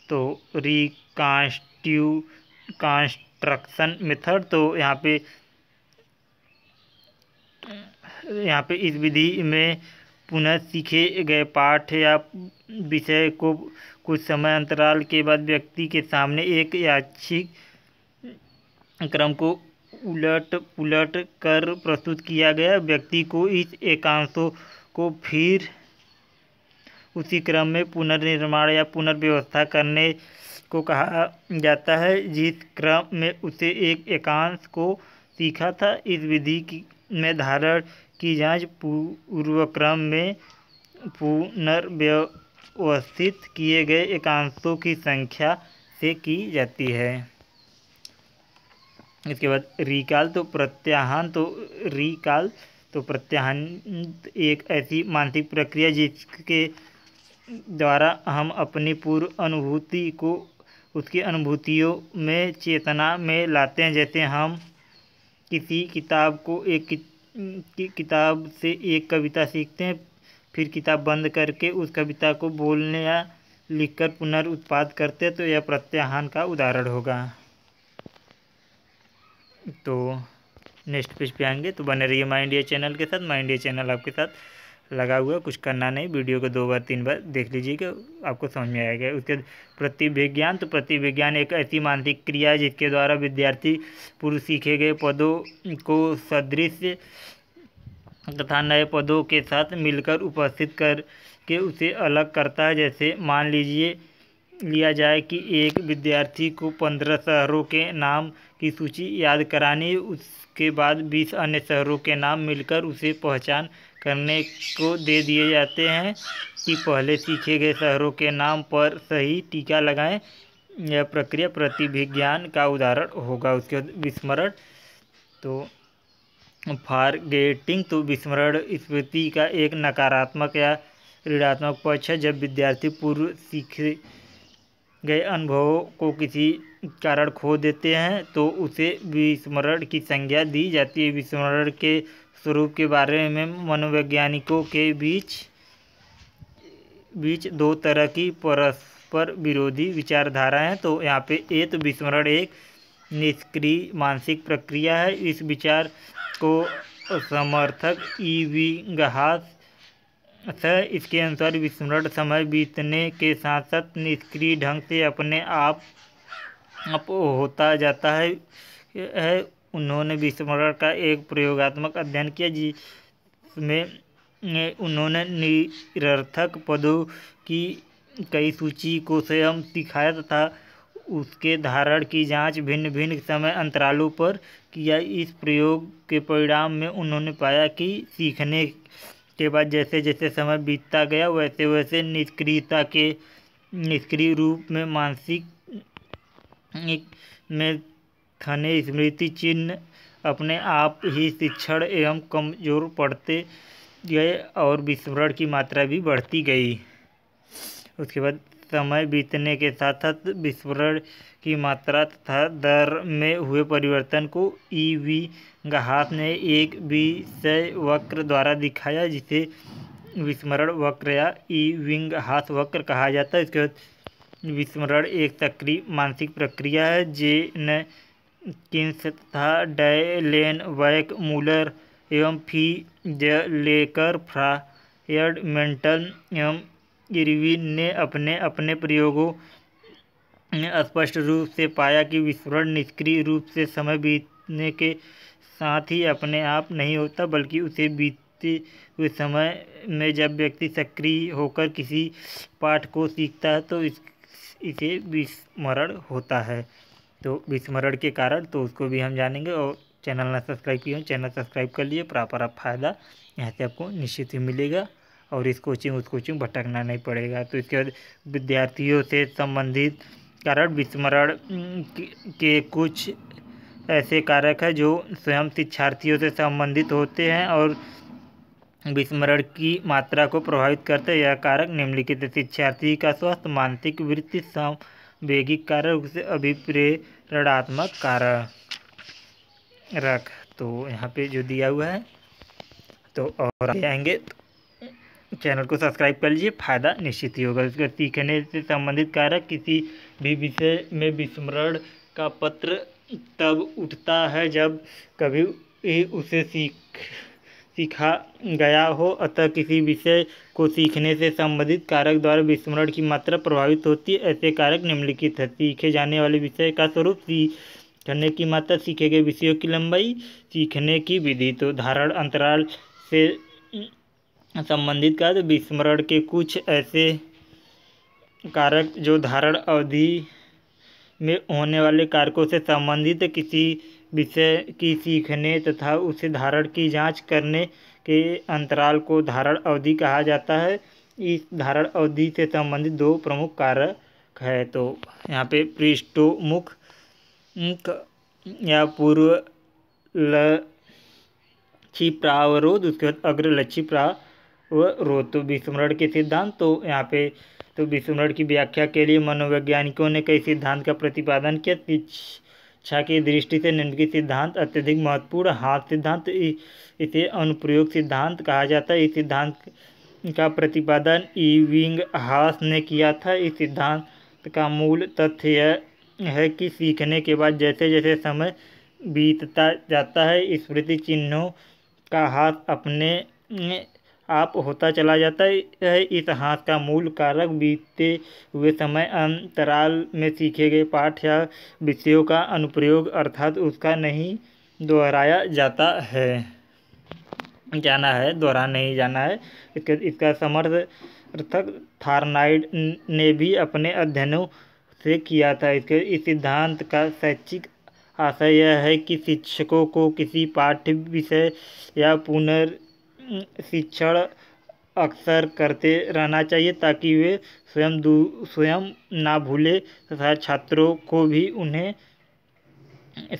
तो रिकांस्ट्यू कॉन्स्ट्रक्शन मेथड तो यहाँ पे यहाँ पे इस विधि में पुनः सीखे गए पाठ या विषय को कुछ समय अंतराल के बाद व्यक्ति के सामने एक याचिक क्रम को उलट पुलट कर प्रस्तुत किया गया व्यक्ति को इस एकांशों को फिर उसी क्रम में पुनर्निर्माण या पुनर्व्यवस्था करने को कहा जाता है जिस क्रम में उसे एक एकांश को सीखा था इस विधि में धारण की जांच पूर्वक्रम में पुनर्व्यवस्थित किए गए एकांशों की संख्या से की जाती है इसके बाद रिकाल तो प्रत्याहान तो रिकाल तो प्रत्याहान एक ऐसी मानसिक प्रक्रिया जिसके द्वारा हम अपनी पूर्व अनुभूति को उसकी अनुभूतियों में चेतना में लाते हैं जैसे हम किसी किताब को एक की किताब से एक कविता सीखते हैं फिर किताब बंद करके उस कविता को बोलने या लिखकर पुनर्उत्पाद करते हैं तो यह प्रत्याहान का उदाहरण होगा तो नेक्स्ट पेज पे आएंगे तो बने रहिए माइंड इंडिया चैनल के साथ माइंड इंडिया चैनल आपके साथ लगा हुआ कुछ करना नहीं वीडियो को दो बार तीन बार देख लीजिएगा आपको समझ में आएगा उसके प्रतिविज्ञान तो प्रतिविज्ञान एक ऐसी मानसिक क्रिया है जिसके द्वारा विद्यार्थी पूर्व सीखे गए पदों को सदृश तथा नए पदों के साथ मिलकर उपस्थित कर के उसे अलग करता है जैसे मान लीजिए लिया जाए कि एक विद्यार्थी को पंद्रह शहरों के नाम की सूची याद करानी उसके बाद बीस अन्य शहरों के नाम मिलकर उसे पहचान करने को दे दिए जाते हैं कि पहले सीखे गए शहरों के नाम पर सही टीका लगाएं यह प्रक्रिया प्रतिभिज्ञान का उदाहरण होगा उसके बाद विस्मरण तो फार गेटिंग तो विस्मरण स्मृति का एक नकारात्मक या ऋणात्मक पक्ष है जब विद्यार्थी पूर्व सीख गए अनुभवों को किसी कारण खो देते हैं तो उसे विस्मरण की संज्ञा दी जाती है विस्मरण के स्वरूप के बारे में मनोवैज्ञानिकों के बीच बीच दो तरह की परस्पर विरोधी विचारधारा हैं तो यहाँ पे ए तो विस्मरण एक निष्क्रिय मानसिक प्रक्रिया है इस विचार को समर्थक ई वी गहास है इसके अनुसार विस्मरण समय बीतने के साथ साथ निष्क्रिय ढंग से अपने आप अप होता जाता है है उन्होंने विस्मरण का एक प्रयोगात्मक अध्ययन किया जिसमें उन्होंने निरर्थक पदों की कई सूची को स्वयं सिखाया तथा उसके धारण की जांच भिन्न भिन्न समय अंतरालों पर किया इस प्रयोग के परिणाम में उन्होंने पाया कि सीखने के बाद जैसे जैसे समय बीतता गया वैसे वैसे निष्क्रियता के निष्क्रिय रूप में मानसिक में खाने स्मृति चिन्ह अपने आप ही शिक्षण एवं कमजोर पड़ते गए और विस्मरण की मात्रा भी बढ़ती गई उसके बाद समय बीतने के साथ साथ विस्मरण की मात्रा तथा दर में हुए परिवर्तन को ई वी गहास ने एक विषय वक्र द्वारा दिखाया जिसे विस्मरण वक्र या ई विंग हास वक्र कहा जाता है इसके बाद विस्मरण एक सक्रिय मानसिक प्रक्रिया है जे किन्स तथा वैक मूलर एवं लेकर फ्रायड मेंटन एवं इरविन ने अपने अपने प्रयोगों में स्पष्ट रूप से पाया कि विस्फोरण निष्क्रिय रूप से समय बीतने के साथ ही अपने आप नहीं होता बल्कि उसे बीतते हुए समय में जब व्यक्ति सक्रिय होकर किसी पाठ को सीखता है तो इस, इसे विस्मरण होता है तो विस्मरण के कारण तो उसको भी हम जानेंगे और चैनल ना सब्सक्राइब किए चैनल सब्सक्राइब कर लिए प्रॉपर आप फ़ायदा यहाँ से आपको निश्चित ही मिलेगा और इस कोचिंग उस कोचिंग भटकना नहीं पड़ेगा तो इसके बाद विद्यार्थियों से संबंधित कारण विस्मरण के कुछ ऐसे कारक है जो स्वयं शिक्षार्थियों से संबंधित होते हैं और विस्मरण की मात्रा को प्रभावित करते हैं यह कारक निम्नलिखित शिक्षार्थी का स्वास्थ्य मानसिक वृत्ति वैगिक कारक से अभिप्रेरणात्मक कारक तो यहाँ पे जो दिया हुआ है तो और आएंगे तो चैनल को सब्सक्राइब कर लीजिए फायदा निश्चित ही होगा इसका सीखने से संबंधित कारक किसी भी विषय में विस्मरण का पत्र तब उठता है जब कभी उसे सीख सीखा गया हो अतः किसी विषय को सीखने से संबंधित कारक द्वारा विस्मरण की मात्रा प्रभावित होती है ऐसे कारक निम्नलिखित है सीखे जाने वाले विषय का स्वरूप करने की मात्रा सीखे गए विषयों की लंबाई सीखने की विधि तो धारण अंतराल से संबंधित कार्य तो विस्मरण के कुछ ऐसे कारक जो धारण अवधि में होने वाले कारकों से संबंधित किसी विषय की सीखने तथा उसे धारण की जांच करने के अंतराल को धारण अवधि कहा जाता है इस धारण अवधि से संबंधित दो प्रमुख कारक है तो यहाँ पे पृष्ठोमुख या पूर्व लक्षी प्रावरोध उसके बाद अग्रलक्षी प्रावरोध तो विस्मरण के सिद्धांत तो यहाँ पे तो विस्मरण की व्याख्या के लिए मनोवैज्ञानिकों ने कई सिद्धांत का प्रतिपादन किया शिक्षा की दृष्टि से निम्नलिखित सिद्धांत अत्यधिक महत्वपूर्ण हाथ सिद्धांत इसे अनुप्रयोग सिद्धांत कहा जाता है इस सिद्धांत का प्रतिपादन ईविंग हास ने किया था इस सिद्धांत का मूल तथ्य यह है कि सीखने के बाद जैसे जैसे समय बीतता जाता है स्मृति चिन्हों का हाथ अपने आप होता चला जाता है इतिहास का मूल कारक बीतते हुए समय अंतराल में सीखे गए पाठ या विषयों का अनुप्रयोग अर्थात उसका नहीं दोहराया जाता है जाना है दोहरा नहीं जाना है इसका समर्थ समर्थक थारनाइड ने भी अपने अध्ययनों से किया था इसके इस सिद्धांत का शैक्षिक आशय यह है कि शिक्षकों को किसी पाठ्य विषय या पुनर् शिक्षण अक्सर करते रहना चाहिए ताकि वे स्वयं स्वयं ना भूले तथा छात्रों को भी उन्हें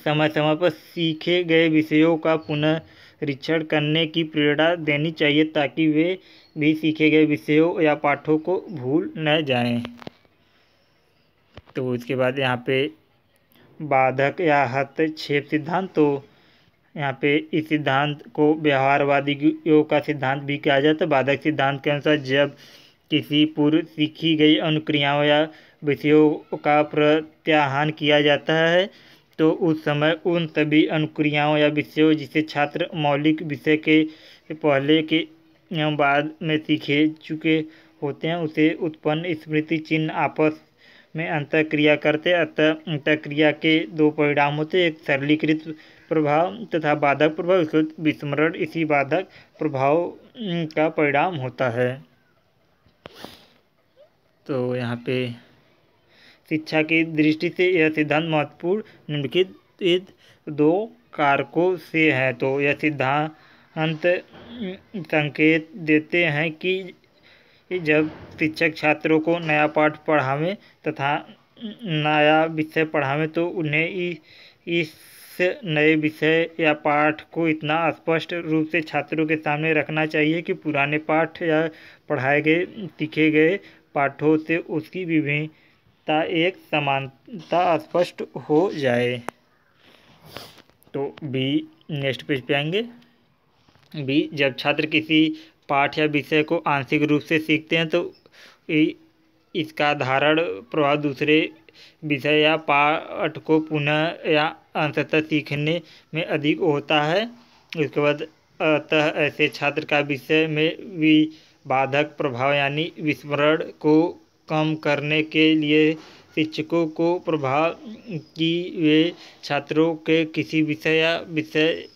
समय समय पर सीखे गए विषयों का पुनरीक्षण करने की प्रेरणा देनी चाहिए ताकि वे भी सीखे गए विषयों या पाठों को भूल न जाएं तो उसके बाद यहाँ पे बाधक या हस्तक्षेप सिद्धांत तो यहाँ पे इस सिद्धांत को व्यवहारवादी योग का सिद्धांत भी कहा जाता है बाधक सिद्धांत के अनुसार जब किसी पूर्व सीखी गई अनुक्रियाओं या विषयों का प्रत्याहान किया जाता है तो उस समय उन सभी अनुक्रियाओं या विषयों जिसे छात्र मौलिक विषय के पहले के बाद में सीखे चुके होते हैं उसे उत्पन्न स्मृति चिन्ह आपस में अंतक्रिया करते अतः अंतक्रिया के दो परिणाम होते एक सरलीकृत प्रभाव तथा बाधक प्रभाव विस्मरण इसी बाधक प्रभाव का परिणाम होता है तो यहाँ पे शिक्षा की दृष्टि से यह सिद्धांत महत्वपूर्ण निम्नलिखित दो कारकों से है तो यह सिद्धांत संकेत देते हैं कि जब शिक्षक छात्रों को नया पाठ पढ़ावें तथा नया विषय पढ़ावें तो उन्हें इस नए विषय या पाठ को इतना स्पष्ट रूप से छात्रों के सामने रखना चाहिए कि पुराने पाठ या पढ़ाए गए सीखे गए पाठों से उसकी विभिन्नता एक समानता स्पष्ट हो जाए तो बी नेक्स्ट पेज पे आएंगे बी जब छात्र किसी पाठ या विषय को आंशिक रूप से सीखते हैं तो इसका धारण प्रभाव दूसरे विषय या पाठ को पुनः या अंततः सीखने में अधिक होता है उसके बाद अतः ऐसे छात्र का विषय में भी बाधक प्रभाव यानी विस्मरण को कम करने के लिए शिक्षकों को प्रभाव कि वे छात्रों के किसी विषय या विषय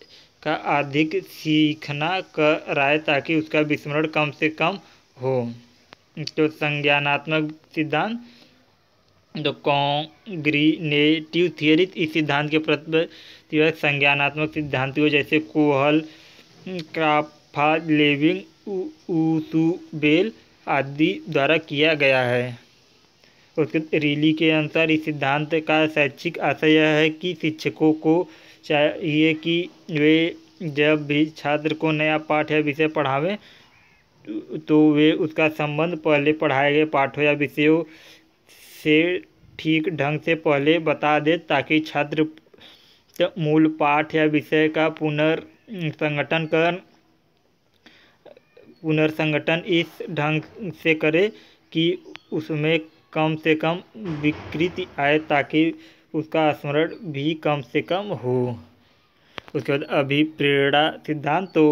का अधिक सीखना कराए ताकि उसका विस्मरण कम से कम हो तो संज्ञानात्मक सिद्धांत द कॉन्ग्रीनेटिव थियरी इस सिद्धांत के प्रति संज्ञानात्मक सिद्धांतियों जैसे कोहल क्राफा लेविंग ऊसुबेल आदि द्वारा किया गया है उसके रीली के अनुसार इस सिद्धांत का शैक्षिक आशय यह है कि शिक्षकों को चाहिए कि वे जब भी छात्र को नया पाठ या विषय पढ़ावें तो वे उसका संबंध पहले पढ़ाए गए पाठों या विषयों से ठीक ढंग से पहले बता दे ताकि छात्र मूल पाठ या विषय का पुनर्संगठन कर पुनर्संगठन इस ढंग से करे कि उसमें कम से कम विकृति आए ताकि उसका स्मरण भी कम से कम हो उसके बाद अभिप्रेरणा सिद्धांत तो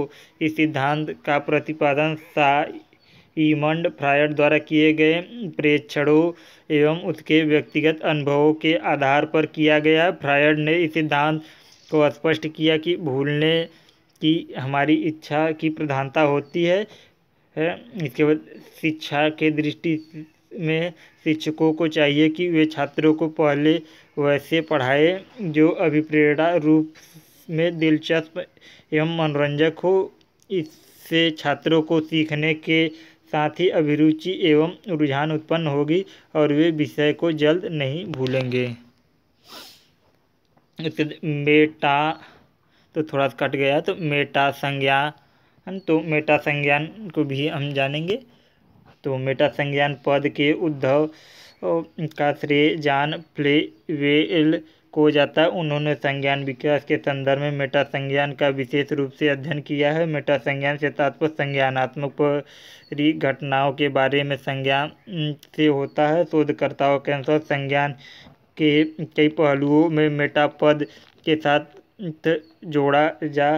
इस सिद्धांत का प्रतिपादन सा ईमंड फ्रायड द्वारा किए गए प्रेक्षणों एवं उसके व्यक्तिगत अनुभवों के आधार पर किया गया फ्रायड ने इस सिद्धांत को स्पष्ट किया कि भूलने की हमारी इच्छा की प्रधानता होती है, है इसके बाद शिक्षा के दृष्टि में शिक्षकों को चाहिए कि वे छात्रों को पहले वैसे पढ़ाएं जो अभिप्रेरणा रूप में दिलचस्प एवं मनोरंजक हो इससे छात्रों को सीखने के साथ ही अभिरुचि एवं रुझान उत्पन्न होगी और वे विषय को जल्द नहीं भूलेंगे मेटा तो थोड़ा सा कट गया तो मेटा संज्ञान तो मेटा संज्ञान को भी हम जानेंगे तो मेटा संज्ञान पद के उद्धव का श्रेय जान प्ले वेल को जाता है उन्होंने संज्ञान विकास के संदर्भ में मेटा संज्ञान का विशेष रूप से अध्ययन किया है मेटा संज्ञान से तात्पर्य संज्ञानात्मक घटनाओं के बारे में संज्ञान से होता है शोधकर्ताओं के अनुसार संज्ञान के कई पहलुओं में मेटा पद के साथ जोड़ा जा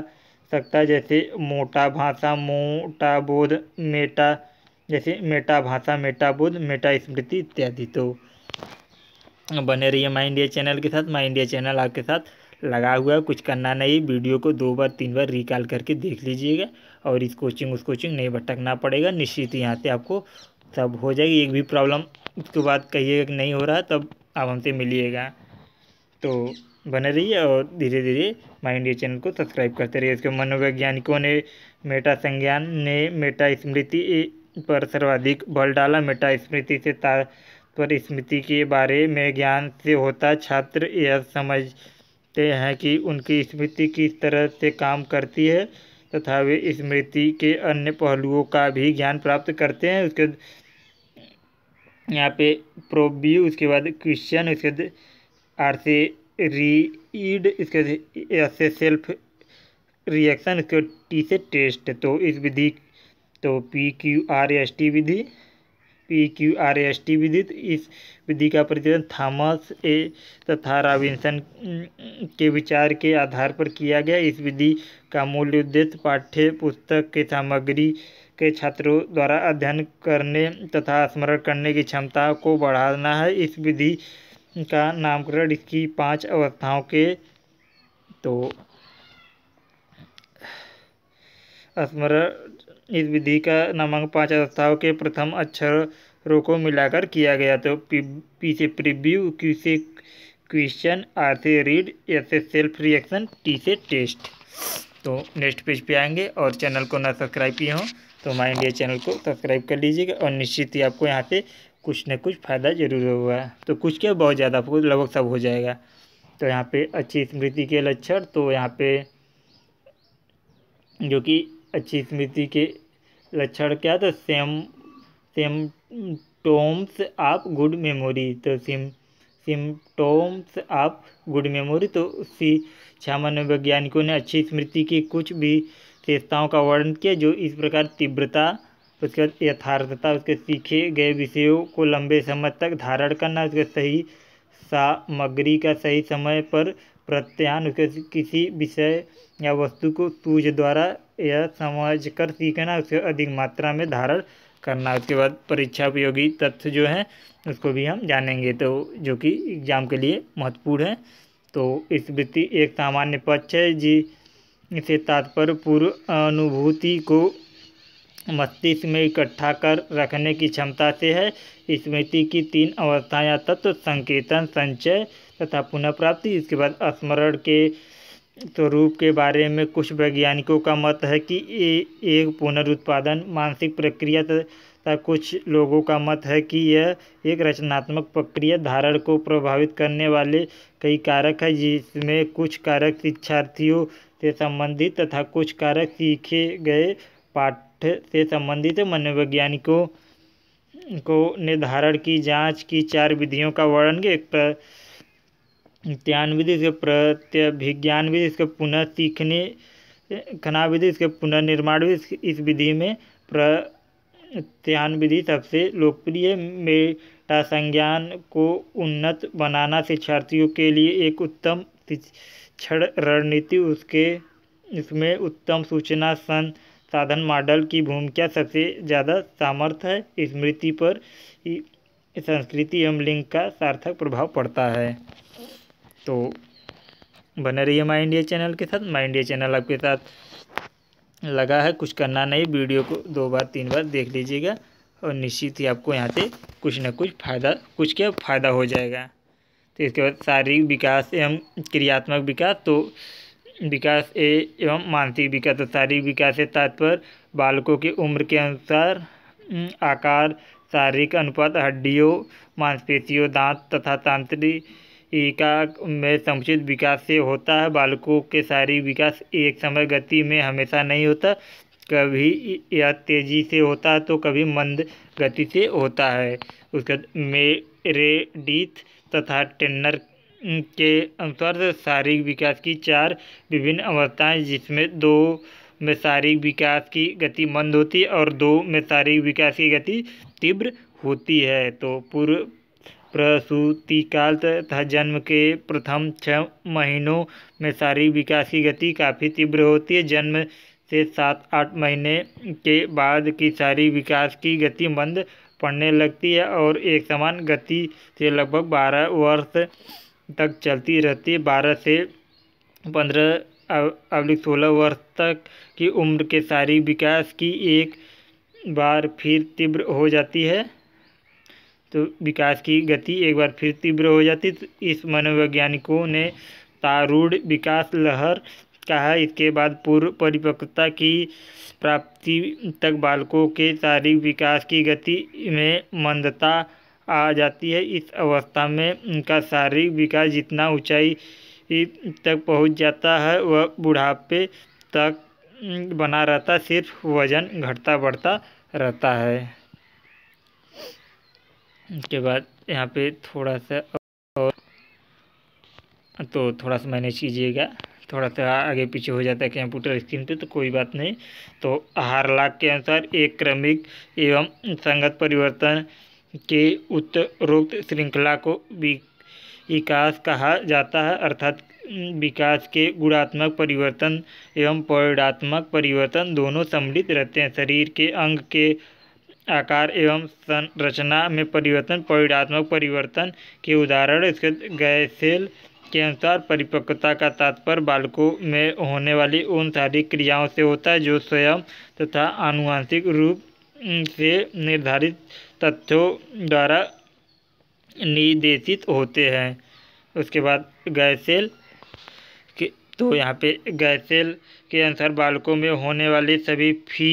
सकता है जैसे मोटा भाषा मोटा बोध मेटा जैसे मेटा भाषा मेटा बोध मेटा स्मृति इत्यादि तो बने रहिए माई इंडिया चैनल के साथ माई इंडिया चैनल आपके साथ लगा हुआ है कुछ करना नहीं वीडियो को दो बार तीन बार रिकॉल करके देख लीजिएगा और इस कोचिंग उस कोचिंग नहीं भटकना पड़ेगा निश्चित यहाँ से आपको सब हो जाएगी एक भी प्रॉब्लम उसके बाद कहिएगा कि नहीं हो रहा तब आप हमसे मिलिएगा तो बने रहिए और धीरे धीरे माई इंडिया चैनल को सब्सक्राइब करते रहिए इसके मनोवैज्ञानिकों ने मेटा संज्ञान ने मेटा स्मृति पर सर्वाधिक बल डाला मेटा स्मृति से ता पर स्मृति के बारे में ज्ञान से होता छात्र यह समझते हैं कि उनकी स्मृति किस तरह से काम करती है तथा वे स्मृति के अन्य पहलुओं का भी ज्ञान प्राप्त करते हैं उसके यहाँ पे प्रोबी उसके बाद क्वेश्चन उसके आर से रीड इसके एस से सेल्फ रिएक्शन इसके टी से टेस्ट तो इस विधि तो P Q R S T विधि P Q R S T विदित इस विधि का प्रतिपादन थॉमस ए तथा रॉबिन्सन के विचार के आधार पर किया गया इस विधि का मूल उद्देश्य पाठ्य पुस्तक के सामग्री के छात्रों द्वारा अध्ययन करने तथा स्मरण करने की क्षमता को बढ़ाना है इस विधि का नामकरण इसकी पांच अवस्थाओं के तो स्मरण इस विधि का नामांक पांच अवस्थाओं के प्रथम अक्षरों को मिलाकर किया गया तो पी, से प्रीव्यू क्यू से क्वेश्चन आर से रीड एस से सेल्फ रिएक्शन टी से टेस्ट तो नेक्स्ट पेज पे आएंगे और चैनल को ना सब्सक्राइब किए हों तो हमारे इंडिया चैनल को सब्सक्राइब कर लीजिएगा और निश्चित ही आपको यहाँ से कुछ ना कुछ फ़ायदा ज़रूर होगा तो कुछ क्या बहुत ज़्यादा आपको लगभग सब हो जाएगा तो यहाँ पे अच्छी स्मृति के लक्षण तो यहाँ पे जो कि अच्छी स्मृति के लक्षण क्या तो symptoms of good memory तो symptoms of good memory तो उसी छह वैज्ञानिकों ने अच्छी स्मृति की कुछ भी विशेषताओं का वर्णन किया जो इस प्रकार तीव्रता उसके बाद यथार्थता उसके सीखे गए विषयों को लंबे समय तक धारण करना उसके सही सामग्री का सही समय पर प्रत्यान उसे किसी विषय या वस्तु को सूझ द्वारा या समझ कर सीखना उसे अधिक मात्रा में धारण करना उसके बाद परीक्षा उपयोगी तथ्य जो हैं उसको भी हम जानेंगे तो जो कि एग्जाम के लिए महत्वपूर्ण है तो इस वृत्ति एक सामान्य पक्ष है जी इसे तात्पर्य पूर्व अनुभूति को मस्तिष्क में इकट्ठा कर रखने की क्षमता से है स्मृति की तीन अवस्थाएं या तत्व संकेतन संचय तथा पुनः प्राप्ति इसके बाद स्मरण के स्वरूप के बारे में कुछ वैज्ञानिकों का मत है कि ए, एक पुनरुत्पादन मानसिक प्रक्रिया तथा कुछ लोगों का मत है कि यह एक रचनात्मक प्रक्रिया धारण को प्रभावित करने वाले कई कारक है जिसमें कुछ कारक शिक्षार्थियों से संबंधित तथा कुछ कारक सीखे गए पाठ से संबंधित मनोवैज्ञानिकों को निर्धारण की जांच की चार विधियों का वर्णन किया एक प्रत्यान विधि इसके प्रत्यभिज्ञान विधि इसके पुनः सीखने खना विधि इसके पुनर्निर्माण विधि इस विधि में प्रत्यान विधि सबसे लोकप्रिय मेटा संज्ञान को उन्नत बनाना शिक्षार्थियों के लिए एक उत्तम शिक्षण रणनीति उसके इसमें उत्तम सूचना सन साधन मॉडल की भूमिका सबसे ज़्यादा सामर्थ्य है स्मृति पर संस्कृति एवं लिंग का सार्थक प्रभाव पड़ता है तो बने रहिए माई इंडिया चैनल के साथ माई इंडिया चैनल आपके साथ लगा है कुछ करना नहीं वीडियो को दो बार तीन बार देख लीजिएगा और निश्चित ही आपको यहाँ से कुछ ना कुछ फायदा कुछ क्या फ़ायदा हो जाएगा तो इसके बाद शारीरिक विकास एवं क्रियात्मक विकास तो विकास ए एवं मानसिक विकास तो शारीरिक विकास से तात्पर्य बालकों की उम्र के अनुसार आकार शारीरिक अनुपात हड्डियों मांसपेशियों दांत तथा तांत्रिक का में समुचित विकास से होता है बालकों के शारीरिक विकास एक समय गति में हमेशा नहीं होता कभी या तेज़ी से होता है तो कभी मंद गति से होता है उसके मेरेडीथ तथा टेनर के अनुसार शारीरिक विकास की चार विभिन्न अवस्थाएं जिसमें दो में शारीरिक विकास की गति मंद होती है और दो में शारीरिक विकास की गति तीव्र होती है तो पूर्व प्रसूतिकाल तथा जन्म के प्रथम छः महीनों में शारीरिक विकास की गति काफ़ी तीव्र होती है जन्म से सात आठ महीने के बाद की शारीरिक विकास की गति मंद पड़ने लगती है और एक समान गति से लगभग बारह वर्ष तक चलती रहती है बारह से पंद्रह अब्लिक सोलह वर्ष तक की उम्र के शारीरिक विकास की एक बार फिर तीव्र हो जाती है तो विकास की गति एक बार फिर तीव्र हो जाती तो इस मनोवैज्ञानिकों ने तारूढ़ विकास लहर कहा इसके बाद पूर्व परिपक्वता की प्राप्ति तक बालकों के शारीरिक विकास की गति में मंदता आ जाती है इस अवस्था में उनका शारीरिक विकास जितना ऊंचाई तक पहुंच जाता है वह बुढ़ापे तक बना रहता सिर्फ वज़न घटता बढ़ता रहता है उसके बाद यहाँ पे थोड़ा सा और तो थोड़ा सा मैनेज कीजिएगा थोड़ा सा आगे पीछे हो जाता है कंप्यूटर स्क्रीन पे तो कोई बात नहीं तो आहार लाख के अनुसार एक क्रमिक एवं संगत परिवर्तन के उत्तरोक्त श्रृंखला को विकास कहा जाता है अर्थात विकास के गुणात्मक परिवर्तन एवं परिणात्मक परिवर्तन दोनों सम्मिलित रहते हैं शरीर के अंग के आकार एवं संरचना में परिवर्तन परिणात्मक परिवर्तन के उदाहरण इसके गैसेल के अनुसार परिपक्वता का तात्पर्य बालकों में होने वाली उन सारी क्रियाओं से होता है जो स्वयं तथा आनुवांशिक रूप से निर्धारित तथ्यों द्वारा निर्देशित होते हैं उसके बाद गैसेल के तो यहाँ पे गैसेल के अनुसार बालकों में होने वाले सभी फी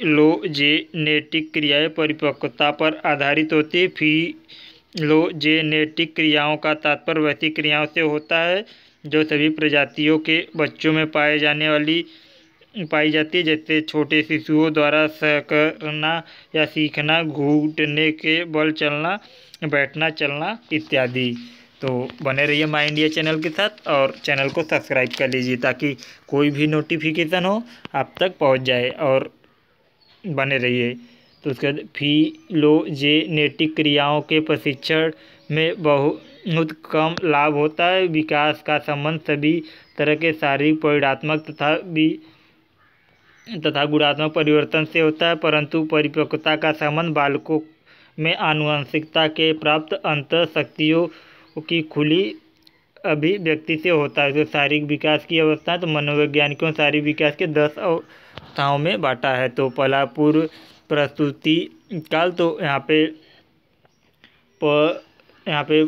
फिलोजेनेटिक क्रियाएं परिपक्वता पर आधारित होती है फिलोजेनेटिक क्रियाओं का तात्पर्य वैसी क्रियाओं से होता है जो सभी प्रजातियों के बच्चों में पाए जाने वाली पाई जाती है जैसे छोटे शिशुओं द्वारा सकना या सीखना घूटने के बल चलना बैठना चलना इत्यादि तो बने रहिए माई इंडिया चैनल के साथ और चैनल को सब्सक्राइब कर लीजिए ताकि कोई भी नोटिफिकेशन हो आप तक पहुंच जाए और बने रहिए तो उसके बाद फीलोजेनेटिक क्रियाओं के प्रशिक्षण में बहुत कम लाभ होता है विकास का संबंध सभी तरह के शारीरिक परिणात्मक तथा भी तथा गुणात्मक परिवर्तन से होता है परंतु परिपक्वता का संबंध बालकों में आनुवंशिकता के प्राप्त अंत शक्तियों की खुली अभिव्यक्ति से होता है जो शारीरिक विकास की अवस्था तो मनोवैज्ञानिकों शारीरिक विकास के दस अवस्थाओं में बांटा है तो पहला पूर्व प्रस्तुति काल तो यहाँ पे प, यहाँ पे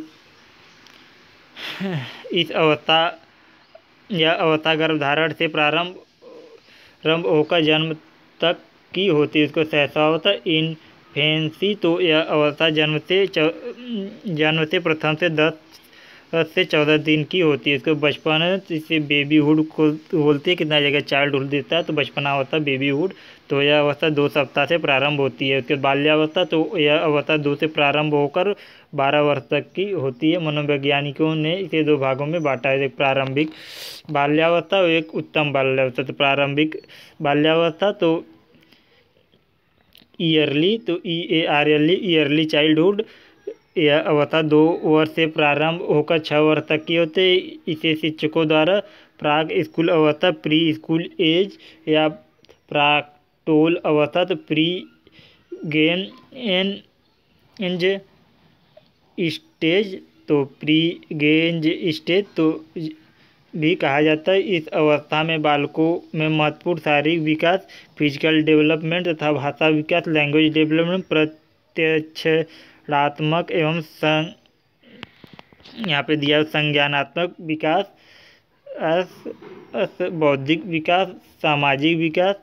इस अवस्था या अवस्था गर्भधारण से प्रारंभ प्रारंभ होकर जन्म तक की होती है इसको सहसावत फेंसी तो यह अवस्था जन्म से जन्म से प्रथम से दस से चौदह दिन की होती है इसको बचपन से बेबीहुड खोल बोलते हैं कितना जगह चाइल्ड हुड देता है तो बचपना होता है बेबीहुड तो यह अवस्था दो सप्ताह से प्रारंभ होती है उसके बाल्यावस्था तो यह अवस्था दो से प्रारंभ होकर बारह वर्ष तक की होती है मनोवैज्ञानिकों ने इसे दो भागों में बांटा है एक प्रारंभिक बाल्यावस्था और एक उत्तम बाल्यावस्था तो प्रारंभिक बाल्यावस्था तो ईयरली तो E A R L early childhood यह अवस्था दो वर्ष से प्रारंभ होकर छः वर्ष तक की होते इसे शिक्षकों द्वारा प्राग स्कूल अवस्था प्री स्कूल एज या प्राक टोल तो pre gang age stage तो प्री गेंज स्टेज तो भी कहा जाता है इस अवस्था में बालकों में महत्वपूर्ण शारीरिक विकास फिजिकल डेवलपमेंट तथा भाषा विकास लैंग्वेज डेवलपमेंट प्रत्यक्षात्मक एवं संग यहाँ पे दिया संज्ञानात्मक विकास बौद्धिक विकास सामाजिक विकास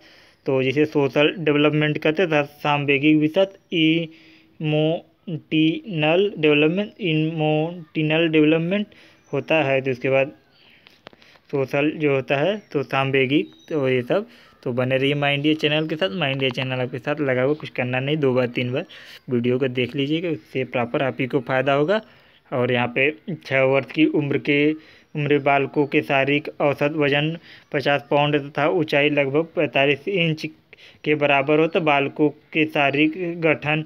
तो जिसे सोशल डेवलपमेंट कहते हैं सांवेगिक विशत इमोटिनल डेवलपमेंट इमोटिनल डेवलपमेंट होता है तो इसके बाद सोशल जो होता है तो सांवेगिक तो ये सब तो बने रहिए माइंड ये चैनल के साथ माइंड ये चैनल आपके साथ लगा हुआ कुछ करना नहीं दो बार तीन बार वीडियो को देख लीजिएगा उससे प्रॉपर आप ही को फ़ायदा होगा और यहाँ पे छः वर्ष की उम्र के उम्र बालकों के शारीरिक औसत वजन पचास पाउंड तथा ऊंचाई लगभग पैंतालीस इंच के बराबर हो तो बालकों के शारीरिक गठन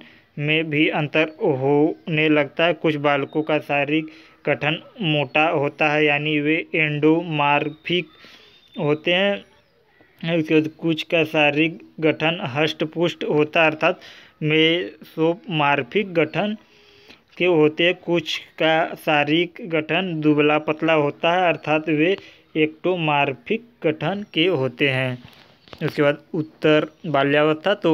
में भी अंतर होने लगता है कुछ बालकों का शारीरिक गठन मोटा होता है यानी वे एंडोमार्फिक होते हैं उसके बाद कुछ का शारीरिक गठन हष्ट पुष्ट होता है अर्थात मेसोमार्फिक गठन के होते कुछ का शारीरिक गठन दुबला पतला होता है अर्थात वे एक्टोमार्फिक गठन के होते हैं उसके बाद उत्तर बाल्यावस्था तो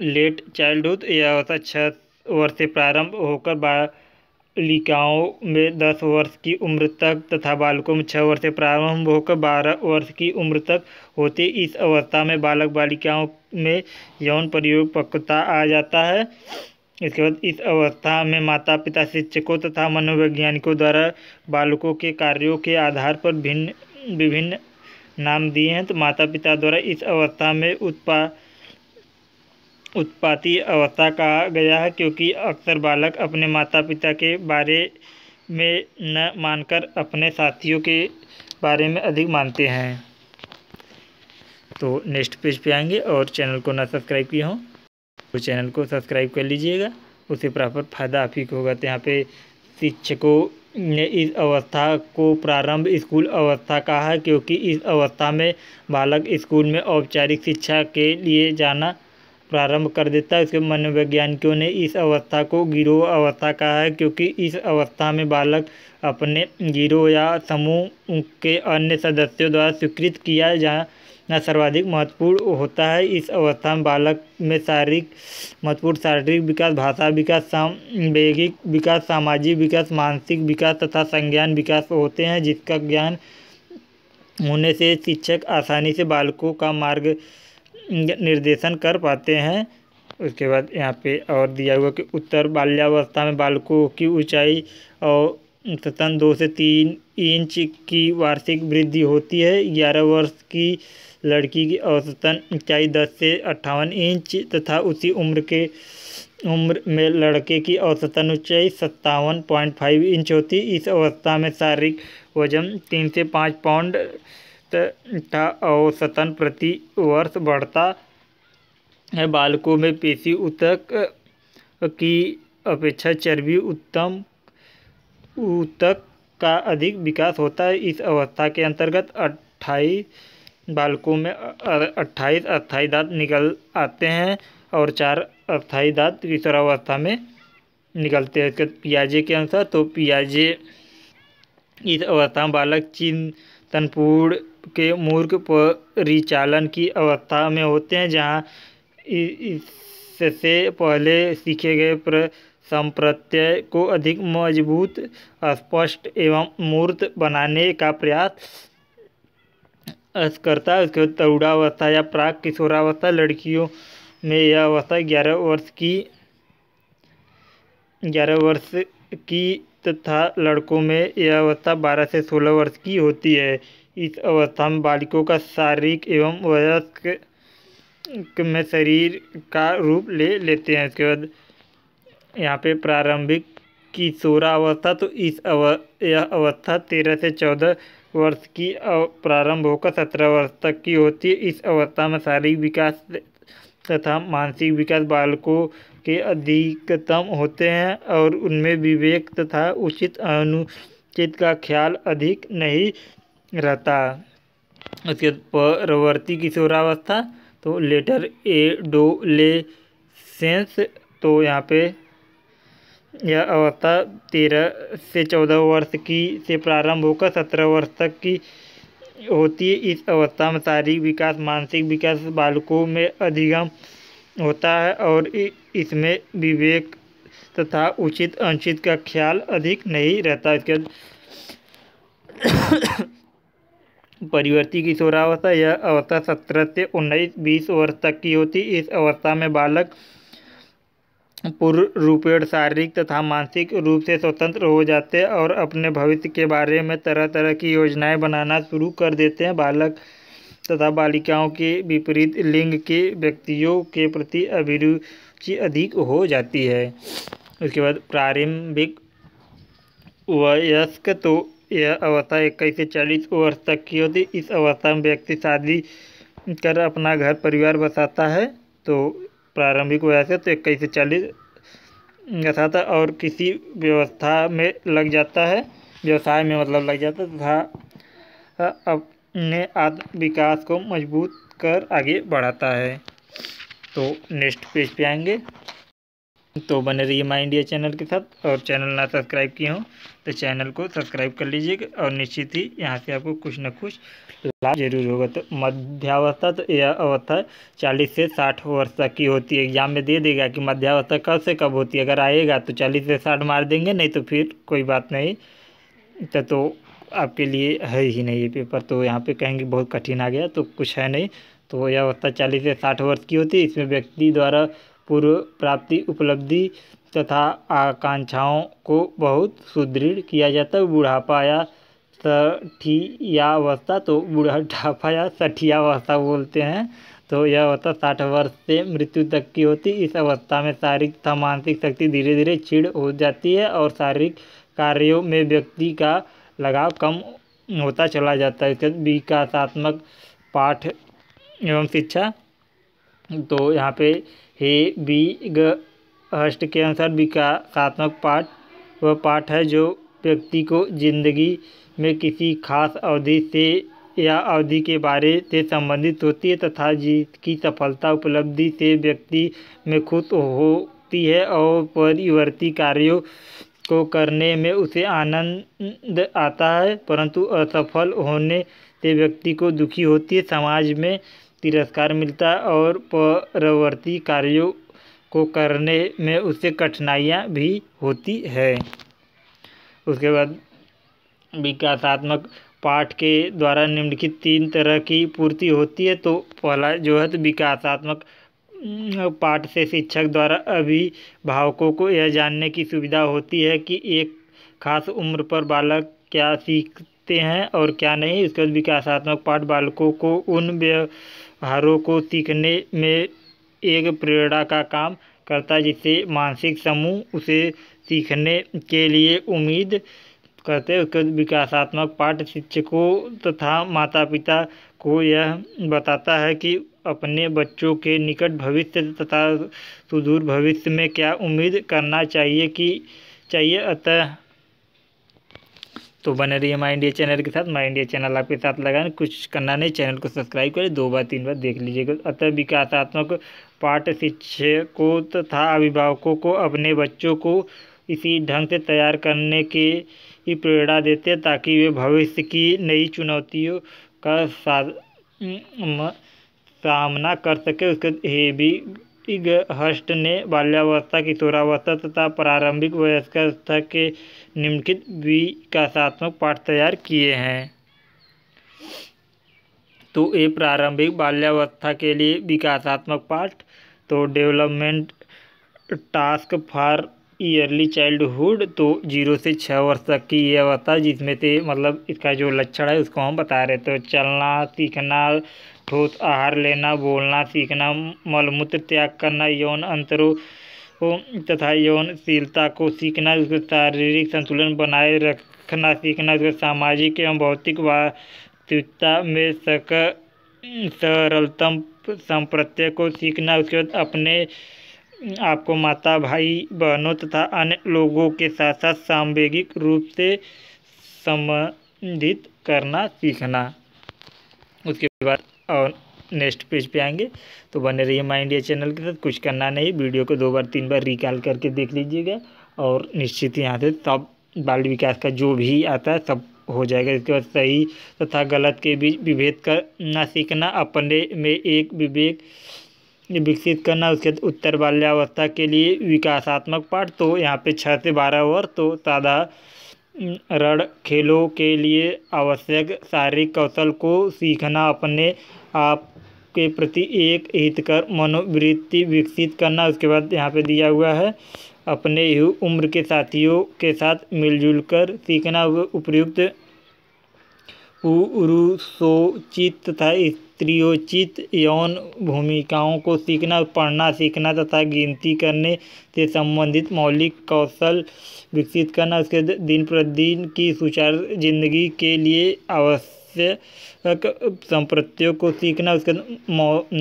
लेट चाइल्डहुड यह अवस्था छः वर्ष से प्रारंभ होकर बालिकाओं में दस वर्ष की उम्र तक तथा बालकों में छः वर्ष से प्रारंभ होकर बारह वर्ष की उम्र तक होती इस अवस्था में बालक बालिकाओं में यौन प्रयोग पक्वता आ जाता है इसके बाद इस अवस्था में माता पिता शिक्षकों तथा मनोवैज्ञानिकों द्वारा बालकों के कार्यों के आधार पर भिन्न विभिन्न नाम दिए हैं तो माता पिता द्वारा इस अवस्था में उत्पा उत्पाती अवस्था कहा गया है क्योंकि अक्सर बालक अपने माता पिता के बारे में न मानकर अपने साथियों के बारे में अधिक मानते हैं तो नेक्स्ट पेज पे आएंगे और चैनल को ना सब्सक्राइब किए हों तो चैनल को सब्सक्राइब कर लीजिएगा उससे प्रॉपर फ़ायदा आप ही को होगा तो यहाँ पे शिक्षकों ने इस अवस्था को प्रारंभ स्कूल अवस्था कहा है क्योंकि इस अवस्था में बालक स्कूल में औपचारिक शिक्षा के लिए जाना प्रारंभ कर देता है उसके मनोवैज्ञानिकों ने इस अवस्था को गिरोह अवस्था कहा है क्योंकि इस अवस्था में बालक अपने गिरोह या समूह के अन्य सदस्यों द्वारा स्वीकृत किया जा ना सर्वाधिक महत्वपूर्ण होता है इस अवस्था में बालक में शारीरिक महत्वपूर्ण शारीरिक विकास भाषा विकास सामेगिक विकास सामाजिक विकास मानसिक विकास तथा संज्ञान विकास होते हैं जिसका ज्ञान होने से शिक्षक आसानी से बालकों का मार्ग निर्देशन कर पाते हैं उसके बाद यहाँ पे और दिया हुआ कि उत्तर बाल्यावस्था में बालकों की ऊंचाई और ततन दो से तीन इंच की वार्षिक वृद्धि होती है ग्यारह वर्ष की लड़की की औसतन ऊंचाई दस से अट्ठावन इंच तथा उसी उम्र के उम्र में लड़के की औसतन ऊंचाई सत्तावन पॉइंट फाइव इंच होती इस अवस्था में शारीरिक वजन तीन से पाँच पाउंड तथा औसतन प्रति वर्ष बढ़ता है बालकों में पेशी उतक की अपेक्षा चर्बी उत्तम ऊतक का अधिक विकास होता है इस अवस्था के अंतर्गत अट्ठाईस बालकों में अट्ठाईस अस्थाई दांत निकल आते हैं और चार अस्थाई दांत किशोरावस्था में निकलते हैं इसके पियाजे के अनुसार तो पियाजे इस अवस्था में बालक चिंतनपूर्ण के मूर्ख परिचालन की अवस्था में होते हैं जहाँ इससे पहले सीखे गए प्र संप्रत्यय को अधिक मजबूत स्पष्ट एवं मूर्त बनाने का प्रयास करता है उसके बाद तरुणावस्था या प्राग किशोरावस्था लड़कियों में यह अवस्था ग्यारह वर्ष की ग्यारह वर्ष की तथा लड़कों में यह अवस्था बारह से सोलह वर्ष की होती है इस अवस्था में बालिकों का शारीरिक एवं वयस्क में शरीर का रूप ले लेते हैं उसके बाद यहाँ पे प्रारंभिक किशोरावस्था तो इस अव यह अवस्था तेरह से चौदह वर्ष की प्रारंभ होकर सत्रह वर्ष तक की होती है इस अवस्था में शारीरिक विकास तथा मानसिक विकास बालकों के अधिकतम होते हैं और उनमें विवेक तथा उचित अनुचित का ख्याल अधिक नहीं रहता उसके परवर्ती किशोरावस्था तो लेटर ए सेंस तो यहाँ पे यह अवस्था तेरह से चौदह वर्ष की से प्रारंभ होकर सत्रह वर्ष तक की होती है इस अवस्था में शारीरिक विकास मानसिक विकास बालकों में अधिगम होता है और इसमें विवेक तथा उचित अनुचित का ख्याल अधिक नहीं रहता इसके परिवर्ती किशोरावस्था यह अवस्था सत्रह से उन्नीस बीस वर्ष तक की होती इस अवस्था में बालक रूपेण शारीरिक तथा मानसिक रूप से स्वतंत्र हो जाते हैं और अपने भविष्य के बारे में तरह तरह की योजनाएं बनाना शुरू कर देते हैं बालक तथा बालिकाओं के विपरीत लिंग के व्यक्तियों के प्रति अभिरुचि अधिक हो जाती है उसके बाद प्रारंभिक वयस्क तो यह अवस्था इक्कीस से चालीस वर्ष तक की होती इस अवस्था में व्यक्ति शादी कर अपना घर परिवार बसाता है तो प्रारंभिक तो इक्कीस से चालीस तथा और किसी व्यवस्था में लग जाता है व्यवसाय में मतलब लग जाता है तथा अपने आत्म विकास को मजबूत कर आगे बढ़ाता है तो नेक्स्ट पेज पे आएंगे तो बने रहिए माई इंडिया चैनल के साथ और चैनल ना सब्सक्राइब किए हो तो चैनल को सब्सक्राइब कर लीजिएगा और निश्चित ही यहाँ से आपको कुछ ना कुछ लाभ जरूर होगा तो मध्यावस्था तो यह अवस्था 40 से 60 वर्ष तक की होती है एग्जाम में दे देगा कि मध्यावस्था कब से कब होती है अगर आएगा तो 40 से 60 मार देंगे नहीं तो फिर कोई बात नहीं तो, तो आपके लिए है ही नहीं ये पेपर तो यहाँ पर कहेंगे बहुत कठिन आ गया तो कुछ है नहीं तो यह अवस्था चालीस से साठ वर्ष की होती है इसमें व्यक्ति द्वारा पूर्व प्राप्ति उपलब्धि तथा आकांक्षाओं को बहुत सुदृढ़ किया जाता है बुढ़ापा या सठियावस्था तो बुढ़ापा या सठियावस्था बोलते हैं तो यह अवस्था साठ वर्ष से मृत्यु तक की होती इस अवस्था में शारीरिक तथा मानसिक शक्ति धीरे धीरे छिड़ हो जाती है और शारीरिक कार्यों में व्यक्ति का लगाव कम होता चला जाता है विकासात्मक पाठ एवं शिक्षा तो यहाँ पे हे बी ग हस्ट के अनुसार विकासात्मक पाठ वह पाठ है जो व्यक्ति को जिंदगी में किसी खास अवधि से या अवधि के बारे से संबंधित होती है तथा जीत की सफलता उपलब्धि से व्यक्ति में खुद होती है और परिवर्ती कार्यों को करने में उसे आनंद आता है परंतु असफल होने से व्यक्ति को दुखी होती है समाज में तिरस्कार मिलता है और परवर्ती कार्यों को करने में उससे कठिनाइयां भी होती है उसके बाद विकासात्मक पाठ के द्वारा निम्नलिखित तीन तरह की पूर्ति होती है तो पहला जो है तो विकासात्मक पाठ से शिक्षक द्वारा अभिभावकों को यह जानने की सुविधा होती है कि एक खास उम्र पर बालक क्या सीखते हैं और क्या नहीं इसके बाद विकासात्मक पाठ बालकों को उन भारों को सीखने में एक प्रेरणा का काम करता है जिससे मानसिक समूह उसे सीखने के लिए उम्मीद करते हैं उसके विकासात्मक पाठ शिक्षकों तथा माता पिता को यह बताता है कि अपने बच्चों के निकट भविष्य तथा सुदूर भविष्य में क्या उम्मीद करना चाहिए कि चाहिए अतः तो बने रहिए माई इंडिया चैनल के साथ माई इंडिया चैनल आपके साथ लगाने कुछ करना नहीं चैनल को सब्सक्राइब करें दो बार तीन बार देख लीजिएगा अतः विकासात्मक पाठ शिक्षकों तथा अभिभावकों को अपने बच्चों को इसी ढंग से तैयार करने की प्रेरणा देते हैं ताकि वे भविष्य की नई चुनौतियों का सामना कर सके उसके ये भी स्पिगहस्ट ने बाल्यावस्था किशोरावस्था तथा प्रारंभिक वयस्कावस्था के निम्नलिखित विकासात्मक पाठ तैयार किए हैं तो ये प्रारंभिक बाल्यावस्था के लिए विकासात्मक पाठ तो development task for early childhood तो जीरो से छः वर्ष तक की यह अवस्था जिसमें से मतलब इसका जो लक्षण है उसको हम बता रहे तो चलना सीखना ठोस आहार लेना बोलना सीखना मलमूत्र त्याग करना यौन अंतरों तथा यौनशीलता को सीखना उसका शारीरिक संतुलन बनाए रखना सीखना उसका सामाजिक एवं भौतिक वास्तविकता में सक सरलतम संप्रत्य को सीखना उसके बाद अपने आपको माता भाई बहनों तथा अन्य लोगों के साथ साथ सांवेगिक रूप से संबंधित करना सीखना उसके बाद और नेक्स्ट पेज पे आएंगे तो बने रहिए माई इंडिया चैनल के साथ कुछ करना नहीं वीडियो को दो बार तीन बार रिकॉल करके देख लीजिएगा और निश्चित यहाँ से सब बाल विकास का जो भी आता है सब हो जाएगा इसके बाद सही तथा गलत के बीच विभेद करना सीखना अपने में एक विवेक विकसित करना उसके बाद उत्तर बाल्यावस्था के लिए विकासात्मक पाठ तो यहाँ पे छः से बारह ओवर तो सादा रण खेलों के लिए आवश्यक शारीरिक कौशल को सीखना अपने आप के प्रति एक हितकर मनोवृत्ति विकसित करना उसके बाद यहाँ पे दिया हुआ है अपने ही उम्र के साथियों के साथ मिलजुल कर सीखना उपयुक्त पुरुषोचित तथा स्त्रियोचित यौन भूमिकाओं को सीखना पढ़ना सीखना तथा गिनती करने से संबंधित मौलिक कौशल विकसित करना उसके दिन प्रतिदिन की सुचारू जिंदगी के लिए अवश्य संप्रतियों को सीखना उसके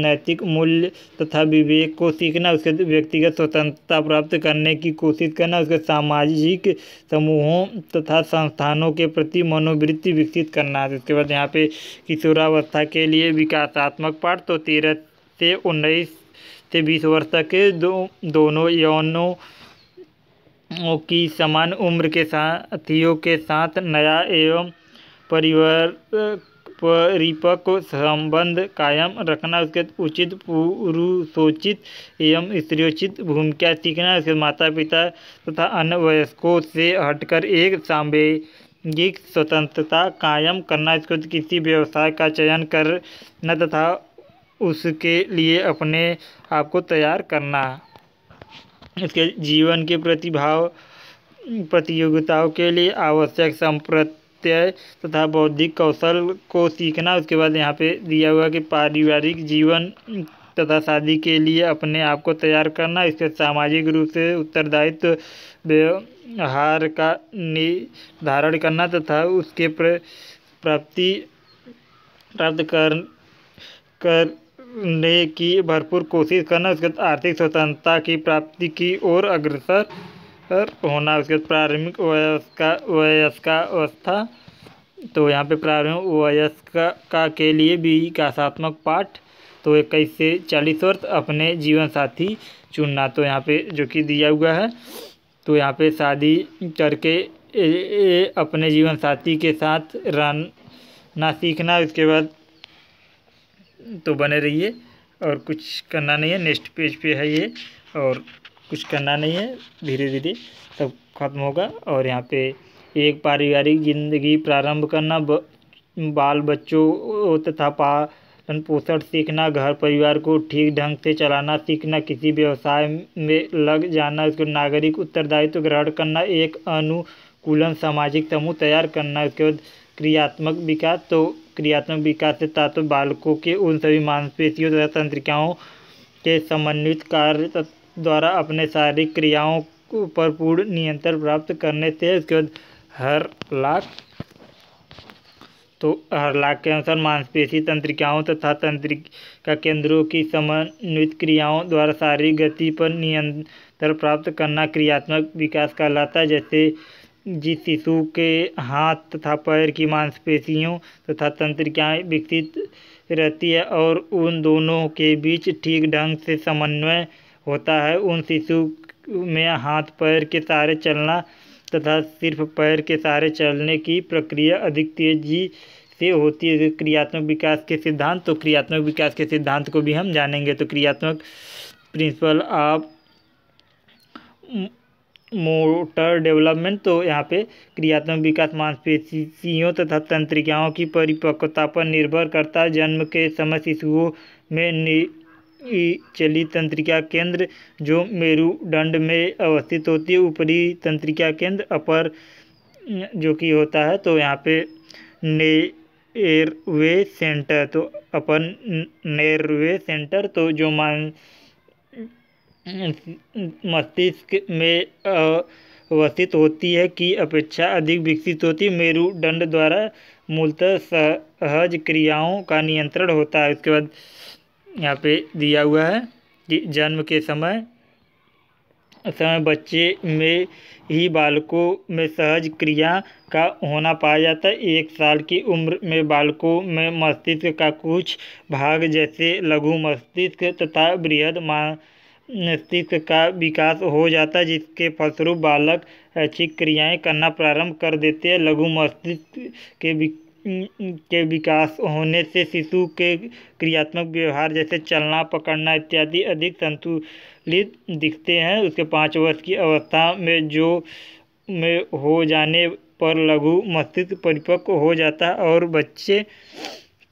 नैतिक मूल्य तथा विवेक को सीखना उसके व्यक्तिगत स्वतंत्रता प्राप्त करने की कोशिश करना उसके सामाजिक समूहों तथा संस्थानों के प्रति मनोवृत्ति विकसित करना उसके बाद यहाँ पे किशोरावस्था के लिए विकासात्मक पाठ तो तेरह से उन्नीस से बीस वर्ष तक दो दोनों यौनों की समान उम्र के साथियों के साथ नया एवं परिवार परिपक्व संबंध कायम रखना उसके उचित पुरुषोचित एवं स्त्रियोचित भूमिका सीखना उसके माता पिता तथा अन्य वयस्कों से हटकर एक सांवेगिक स्वतंत्रता कायम करना इसको किसी व्यवसाय का चयन करना तथा उसके लिए अपने आप को तैयार करना इसके जीवन के प्रतिभाव प्रतियोगिताओं के लिए आवश्यक संप्रति प्रत्यय तथा बौद्धिक कौशल को सीखना उसके बाद यहाँ पे दिया हुआ कि पारिवारिक जीवन तथा शादी के लिए अपने आप को तैयार करना इसके सामाजिक रूप से उत्तरदायित्व व्यवहार का निर्धारण करना तथा उसके प्राप्ति प्राप्त कर करने की भरपूर कोशिश करना उसके आर्थिक स्वतंत्रता की प्राप्ति की ओर अग्रसर होना उसके प्रारंभिक वयस का अवस्था तो यहाँ पे प्रारंभिक वयस का का के लिए भी कासात्मक पाठ तो इक्कीस से चालीस वर्ष अपने जीवन साथी चुनना तो यहाँ पे जो कि दिया हुआ है तो यहाँ पे शादी करके ए, ए, अपने जीवन साथी के साथ रहना सीखना उसके बाद तो बने रहिए और कुछ करना नहीं है नेक्स्ट पेज पे है ये और कुछ करना नहीं है धीरे धीरे सब खत्म होगा और यहाँ पे एक पारिवारिक जिंदगी प्रारंभ करना ब, बाल बच्चों तथा पालन पोषण सीखना घर परिवार को ठीक ढंग से चलाना सीखना किसी व्यवसाय में लग जाना उसके नागरिक उत्तरदायित्व तो ग्रहण करना एक अनुकूलन सामाजिक समूह तैयार करना उसके बाद क्रियात्मक विकास तो क्रियात्मक विकास से तात्व बालकों के उन सभी मांसपेशियों तथा तंत्रिकाओं के समन्वित कार्य द्वारा अपने शारीरिक क्रियाओं पर पूर्ण नियंत्रण प्राप्त करने से उसके बाद हर लाख तो हर लाख के अनुसार मांसपेशी तंत्रिकाओं तथा तंत्रिका केंद्रों की समन्वित क्रियाओं द्वारा शारीरिक गति पर नियंत्रण प्राप्त करना क्रियात्मक विकास कहलाता है जैसे जिस शिशु के हाथ तथा पैर की मांसपेशियों तथा तंत्रिकाएँ विकसित रहती है और उन दोनों के बीच ठीक ढंग से समन्वय होता है उन शिशु में हाथ पैर के सहारे चलना तथा सिर्फ पैर के सहारे चलने की प्रक्रिया अधिक तेजी से होती है क्रियात्मक विकास के सिद्धांत तो क्रियात्मक विकास के सिद्धांत को भी हम जानेंगे तो क्रियात्मक प्रिंसिपल ऑफ मोटर डेवलपमेंट तो यहाँ पे क्रियात्मक विकास मांसपेशियों तथा तंत्रिकाओं की परिपक्वता पर निर्भर करता है जन्म के समय शिशुओं में चली तंत्रिका केंद्र जो मेरुदंड में अवस्थित होती है ऊपरी तंत्रिका केंद्र अपर जो कि होता है तो यहाँ पे ने एयरवे सेंटर तो अपन नेरवे सेंटर तो जो मान मस्तिष्क में अवस्थित होती है कि अपेक्षा अधिक विकसित होती मेरुदंड द्वारा मूलतः सहज क्रियाओं का नियंत्रण होता है उसके बाद यहाँ पे दिया हुआ है जन्म के समय समय बच्चे में ही बालकों में सहज क्रिया का होना पाया जाता है एक साल की उम्र में बालकों में मस्तिष्क का कुछ भाग जैसे लघु मस्तिष्क तथा बृहद मस्तिष्क का विकास हो जाता है जिसके फलस्वरूप बालक अच्छी क्रियाएं करना प्रारंभ कर देते हैं लघु मस्तिष्क के के विकास होने से शिशु के क्रियात्मक व्यवहार जैसे चलना पकड़ना इत्यादि अधिक संतुलित दिखते हैं उसके पाँच वर्ष की अवस्था में जो में हो जाने पर लघु मस्तिष्क परिपक्व हो जाता है और बच्चे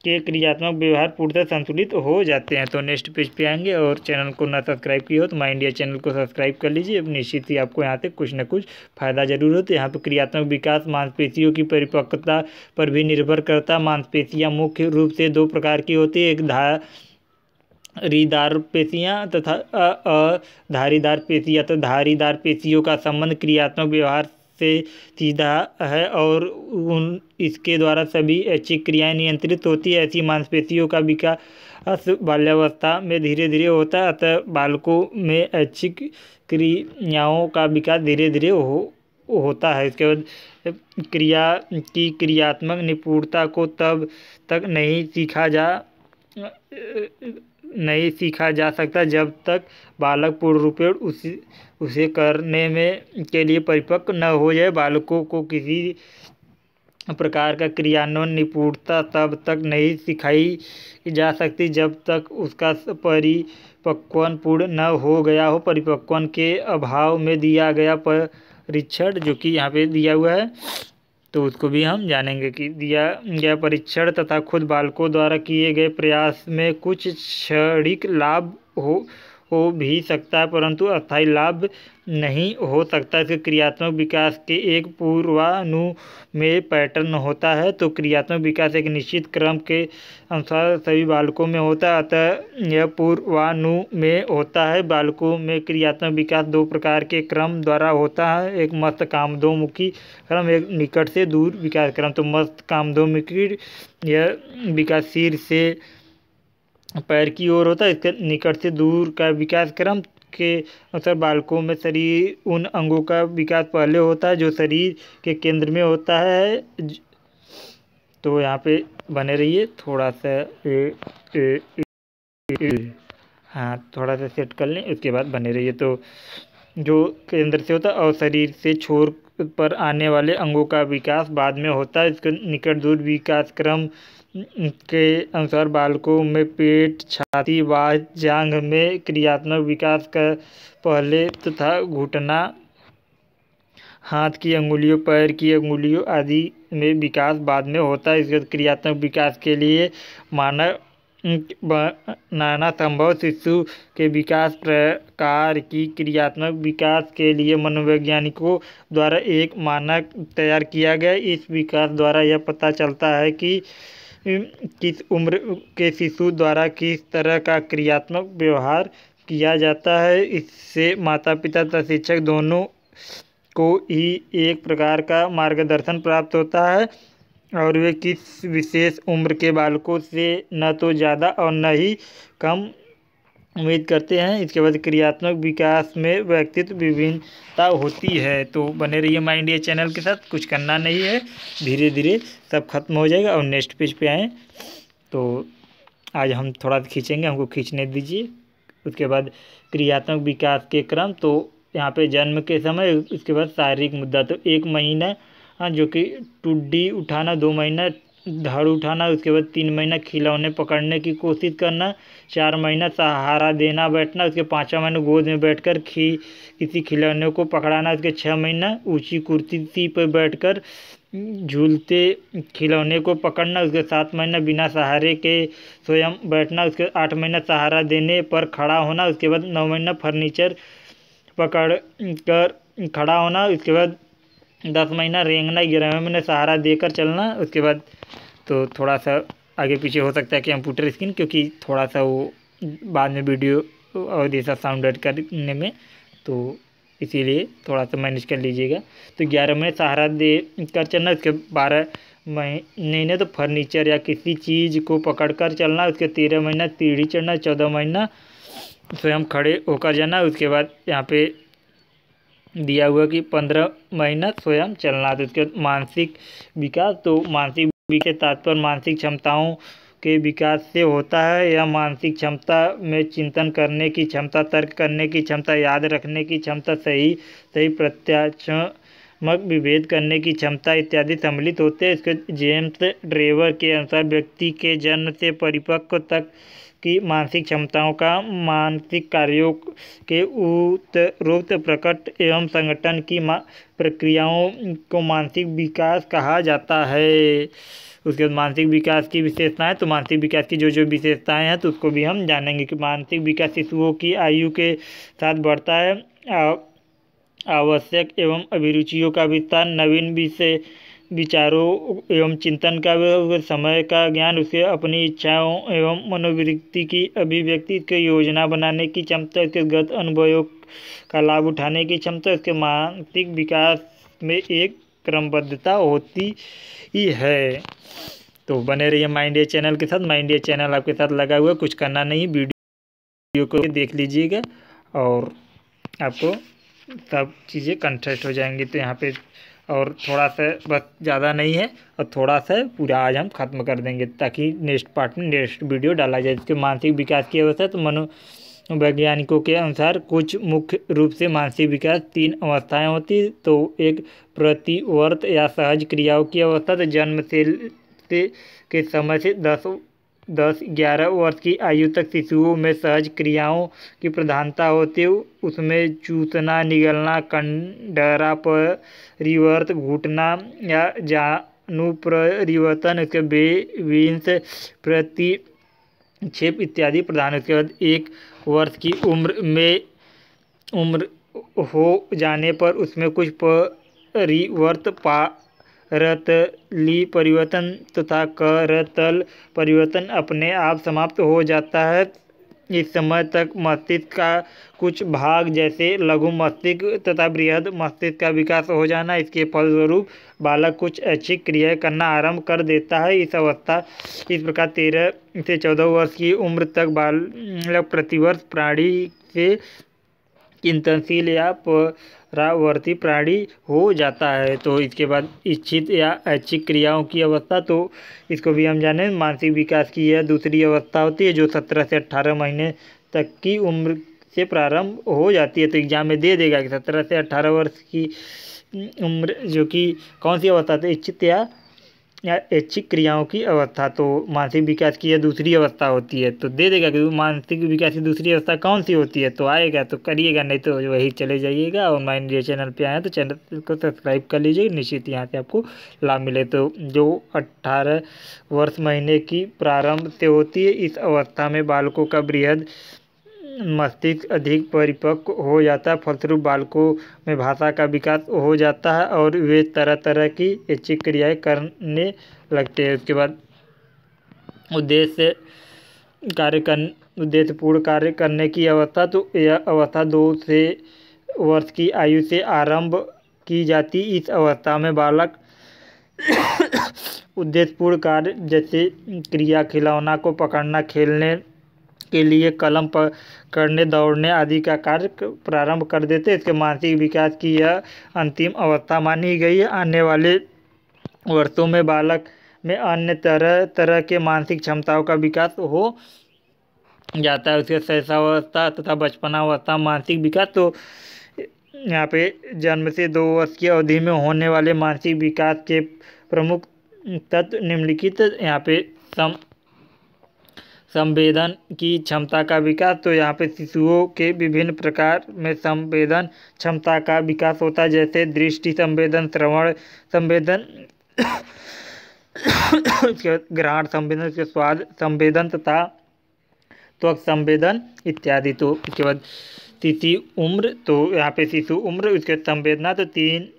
के क्रियात्मक व्यवहार पूर्णतः संतुलित हो जाते हैं तो नेक्स्ट पेज पे आएंगे और चैनल को ना सब्सक्राइब किया हो तो माई इंडिया चैनल को सब्सक्राइब कर लीजिए निश्चित ही आपको यहाँ से कुछ ना कुछ फायदा जरूर होता है यहाँ पर क्रियात्मक विकास मांसपेशियों की परिपक्वता पर भी निर्भर करता मांसपेशियाँ मुख्य रूप से दो प्रकार की होती है एक धा रीदार पेशियाँ तथा अधारीदार पेशियाँ तो धारीदार पेशियों का संबंध क्रियात्मक व्यवहार से सीधा है और उन इसके द्वारा सभी ऐच्छिक क्रियाएं नियंत्रित होती है ऐसी मांसपेशियों का विकास बाल्यावस्था में धीरे धीरे होता है अतः बालकों में ऐच्छिक क्रियाओं का विकास धीरे धीरे हो होता है इसके बाद क्रिया की क्रियात्मक निपुणता को तब तक नहीं सीखा जा नहीं सीखा जा सकता जब तक बालक पूर्ण रूप उसी उसे करने में के लिए परिपक्व न हो जाए बालकों को किसी प्रकार का क्रियान्वयन निपुणता तब तक नहीं सिखाई जा सकती जब तक उसका परिपक्वन पूर्ण न हो गया हो परिपक्वन के अभाव में दिया गया परीक्षण जो कि यहाँ पे दिया हुआ है तो उसको भी हम जानेंगे कि दिया गया परीक्षण तथा खुद बालकों द्वारा किए गए प्रयास में कुछ क्षणिक लाभ हो हो भी सकता है परंतु अस्थायी लाभ नहीं हो सकता इसके क्रियात्मक विकास के एक पूर्वानु में पैटर्न होता है तो क्रियात्मक विकास एक निश्चित क्रम के अनुसार सभी बालकों में होता है अतः यह में होता है बालकों में क्रियात्मक विकास दो प्रकार के क्रम द्वारा होता है एक मस्त कामदोमुखी क्रम एक निकट से दूर विकास क्रम तो मस्त कामदोमुखी यह विकास शीर से पैर की ओर होता है इसके निकट से दूर का विकास क्रम के अनुसार बालकों में शरीर उन अंगों का विकास पहले होता है जो शरीर के केंद्र में होता है तो यहाँ पे बने रहिए थोड़ा सा ए, ए, ए, ए, हाँ थोड़ा सा सेट कर लें उसके बाद बने रहिए तो जो केंद्र से होता है और शरीर से छोर पर आने वाले अंगों का विकास बाद में होता है इसके निकट दूर विकास क्रम के अनुसार बालकों में पेट छाती व जांघ में क्रियात्मक विकास का पहले तथा घुटना हाथ की अंगुलियों पैर की अंगुलियों आदि में विकास बाद में होता है इसके क्रियात्मक विकास के लिए मानव बनाना संभव शिशु के विकास प्रकार की क्रियात्मक विकास के लिए मनोवैज्ञानिकों द्वारा एक मानक तैयार किया गया इस विकास द्वारा यह पता चलता है कि किस उम्र के शिशु द्वारा किस तरह का क्रियात्मक व्यवहार किया जाता है इससे माता पिता तथा शिक्षक दोनों को ही एक प्रकार का मार्गदर्शन प्राप्त होता है और वे किस विशेष उम्र के बालकों से न तो ज़्यादा और न ही कम उम्मीद करते हैं इसके बाद क्रियात्मक विकास में व्यक्तित्व विभिन्नता होती है तो बने रहिए माई इंडिया चैनल के साथ कुछ करना नहीं है धीरे धीरे सब खत्म हो जाएगा और नेक्स्ट पेज पे आएँ तो आज हम थोड़ा खींचेंगे हमको खींचने दीजिए उसके बाद क्रियात्मक विकास के क्रम तो यहाँ पे जन्म के समय उसके बाद शारीरिक मुद्दा तो एक महीना हाँ, जो कि टुड्डी उठाना दो महीना झाड़ू उठाना उसके बाद तीन महीना खिलौने पकड़ने की कोशिश करना चार महीना सहारा देना बैठना उसके पाँचवा महीना गोद में बैठकर खी किसी खिलौने को पकड़ाना उसके छः महीना ऊंची कुर्सी पर बैठकर झूलते खिलौने को पकड़ना उसके सात महीना बिना सहारे के स्वयं बैठना उसके आठ महीना सहारा देने पर खड़ा होना उसके बाद नौ महीना फर्नीचर पकड़ कर खड़ा होना उसके बाद दस महीना रेंगना ग्यारह महीने सहारा देकर चलना उसके बाद तो थोड़ा सा आगे पीछे हो सकता है कंप्यूटर स्क्रीन क्योंकि थोड़ा सा वो बाद में वीडियो और जैसा साउंड एड करने में तो इसीलिए थोड़ा सा मैनेज कर लीजिएगा तो ग्यारह में सहारा दे कर चलना उसके बारह महीने तो फर्नीचर या किसी चीज़ को पकड़ कर चलना उसके तेरह महीना सीढ़ी चढ़ना चौदह महीना स्वयं खड़े होकर जाना उसके बाद यहाँ पे दिया हुआ कि पंद्रह महीना स्वयं चलना तो उसके मानसिक विकास तो मानसिक पी के तात्पर्य मानसिक क्षमताओं के विकास से होता है यह मानसिक क्षमता में चिंतन करने की क्षमता तर्क करने की क्षमता याद रखने की क्षमता सही सही प्रत्यात्मक विभेद करने की क्षमता इत्यादि सम्मिलित होते हैं इसके जेम्स ड्रेवर के अनुसार व्यक्ति के जन्म से परिपक्व तक की मानसिक क्षमताओं का मानसिक कार्यों के उत्तरोक्त प्रकट एवं संगठन की प्रक्रियाओं को मानसिक विकास कहा जाता है उसके बाद मानसिक विकास की विशेषता है तो मानसिक विकास की जो जो विशेषताएँ हैं तो उसको भी हम जानेंगे कि मानसिक विकास शिशुओं की आयु के साथ बढ़ता है आवश्यक एवं अभिरुचियों का विस्तार नवीन विषय विचारों एवं चिंतन का समय का ज्ञान उसके अपनी इच्छाओं एवं मनोवृत्ति की अभिव्यक्ति के योजना बनाने की क्षमता उसके गत अनुभवों का लाभ उठाने की क्षमता उसके मानसिक विकास में एक क्रमबद्धता होती ही है तो बने रहिए माई इंडिया चैनल के साथ माई इंडिया चैनल आपके साथ लगा हुआ कुछ करना नहीं वीडियो को देख लीजिएगा और आपको सब चीज़ें कंटेस्ट हो जाएंगी तो यहाँ पे और थोड़ा सा बस ज़्यादा नहीं है और थोड़ा सा पूरा आज हम खत्म कर देंगे ताकि नेक्स्ट पार्ट में नेक्स्ट वीडियो डाला जाए जिसके मानसिक विकास की अवस्था तो मनोवैज्ञानिकों के अनुसार कुछ मुख्य रूप से मानसिक विकास तीन अवस्थाएं होती तो एक प्रतिवर्त या सहज क्रियाओं की अवस्था तो जन्म से से के समय से दस दस ग्यारह वर्ष की आयु तक शिशुओं में सहज क्रियाओं की प्रधानता होती उसमें चूसना निगलना कंडरा परिवर्त घुटना या जानु परिवर्तन उसके प्रति प्रतिक्षेप इत्यादि प्रधान उसके बाद एक वर्ष की उम्र में उम्र हो जाने पर उसमें कुछ परिवर्त पा रतली परिवर्तन तथा करतल परिवर्तन अपने आप समाप्त हो जाता है इस समय तक मस्तिष्क का कुछ भाग जैसे लघु मस्तिष्क तथा बृहद मस्तिष्क का विकास हो जाना इसके फलस्वरूप बालक कुछ अच्छी क्रियाएं करना आरंभ कर देता है इस अवस्था इस प्रकार तेरह से चौदह वर्ष की उम्र तक बालक प्रतिवर्ष प्राणी से चिंतनशील या परावर्ती प्राणी हो जाता है तो इसके बाद इच्छित या ऐच्छिक क्रियाओं की अवस्था तो इसको भी हम जाने मानसिक विकास की यह दूसरी अवस्था होती है जो सत्रह से अट्ठारह महीने तक की उम्र से प्रारंभ हो जाती है तो एग्जाम में दे देगा कि सत्रह से अट्ठारह वर्ष की उम्र जो कि कौन सी अवस्था थी तो इच्छित या या ऐच्छिक क्रियाओं की अवस्था तो मानसिक विकास की यह दूसरी अवस्था होती है तो दे देगा कि मानसिक विकास की दूसरी अवस्था कौन सी होती है तो आएगा तो करिएगा नहीं तो वही चले जाइएगा और माइंड ये चैनल पे आए तो चैनल को सब्सक्राइब कर लीजिए निश्चित यहाँ से आपको लाभ मिले तो जो अट्ठारह वर्ष महीने की प्रारंभ से होती है इस अवस्था में बालकों का बृहद मस्तिष्क अधिक परिपक्व हो जाता है फलस्वरूप बालकों में भाषा का विकास हो जाता है और वे तरह तरह की ऐच्छिक क्रियाएँ करने लगते हैं उसके बाद उद्देश्य कार्य कर उद्देश्यपूर्ण कार्य करने की अवस्था तो यह अवस्था दो से वर्ष की आयु से आरंभ की जाती इस अवस्था में बालक उद्देश्यपूर्ण कार्य जैसे क्रिया खिलौना को पकड़ना खेलने के लिए कलम करने दौड़ने आदि का कार्य प्रारंभ कर देते इसके मानसिक विकास की यह अंतिम अवस्था मानी गई है आने वाले वर्षों में बालक में अन्य तरह तरह के मानसिक क्षमताओं का विकास हो जाता है उसके शैशावस्था तथा बचपनावस्था मानसिक विकास तो यहाँ पे जन्म से दो वर्ष की अवधि में होने वाले मानसिक विकास के प्रमुख तत्व निम्नलिखित यहाँ पे सम संवेदन की क्षमता का विकास तो यहाँ पे शिशुओं के विभिन्न प्रकार में संवेदन क्षमता का विकास होता है जैसे दृष्टि संवेदन श्रवण संवेदन ग्रहण संवेदन उसके स्वाद संवेदन तथा त्वक संवेदन इत्यादि तो उसके बाद शिशु उम्र तो यहाँ पे शिशु उम्र उसके संवेदना तो तीन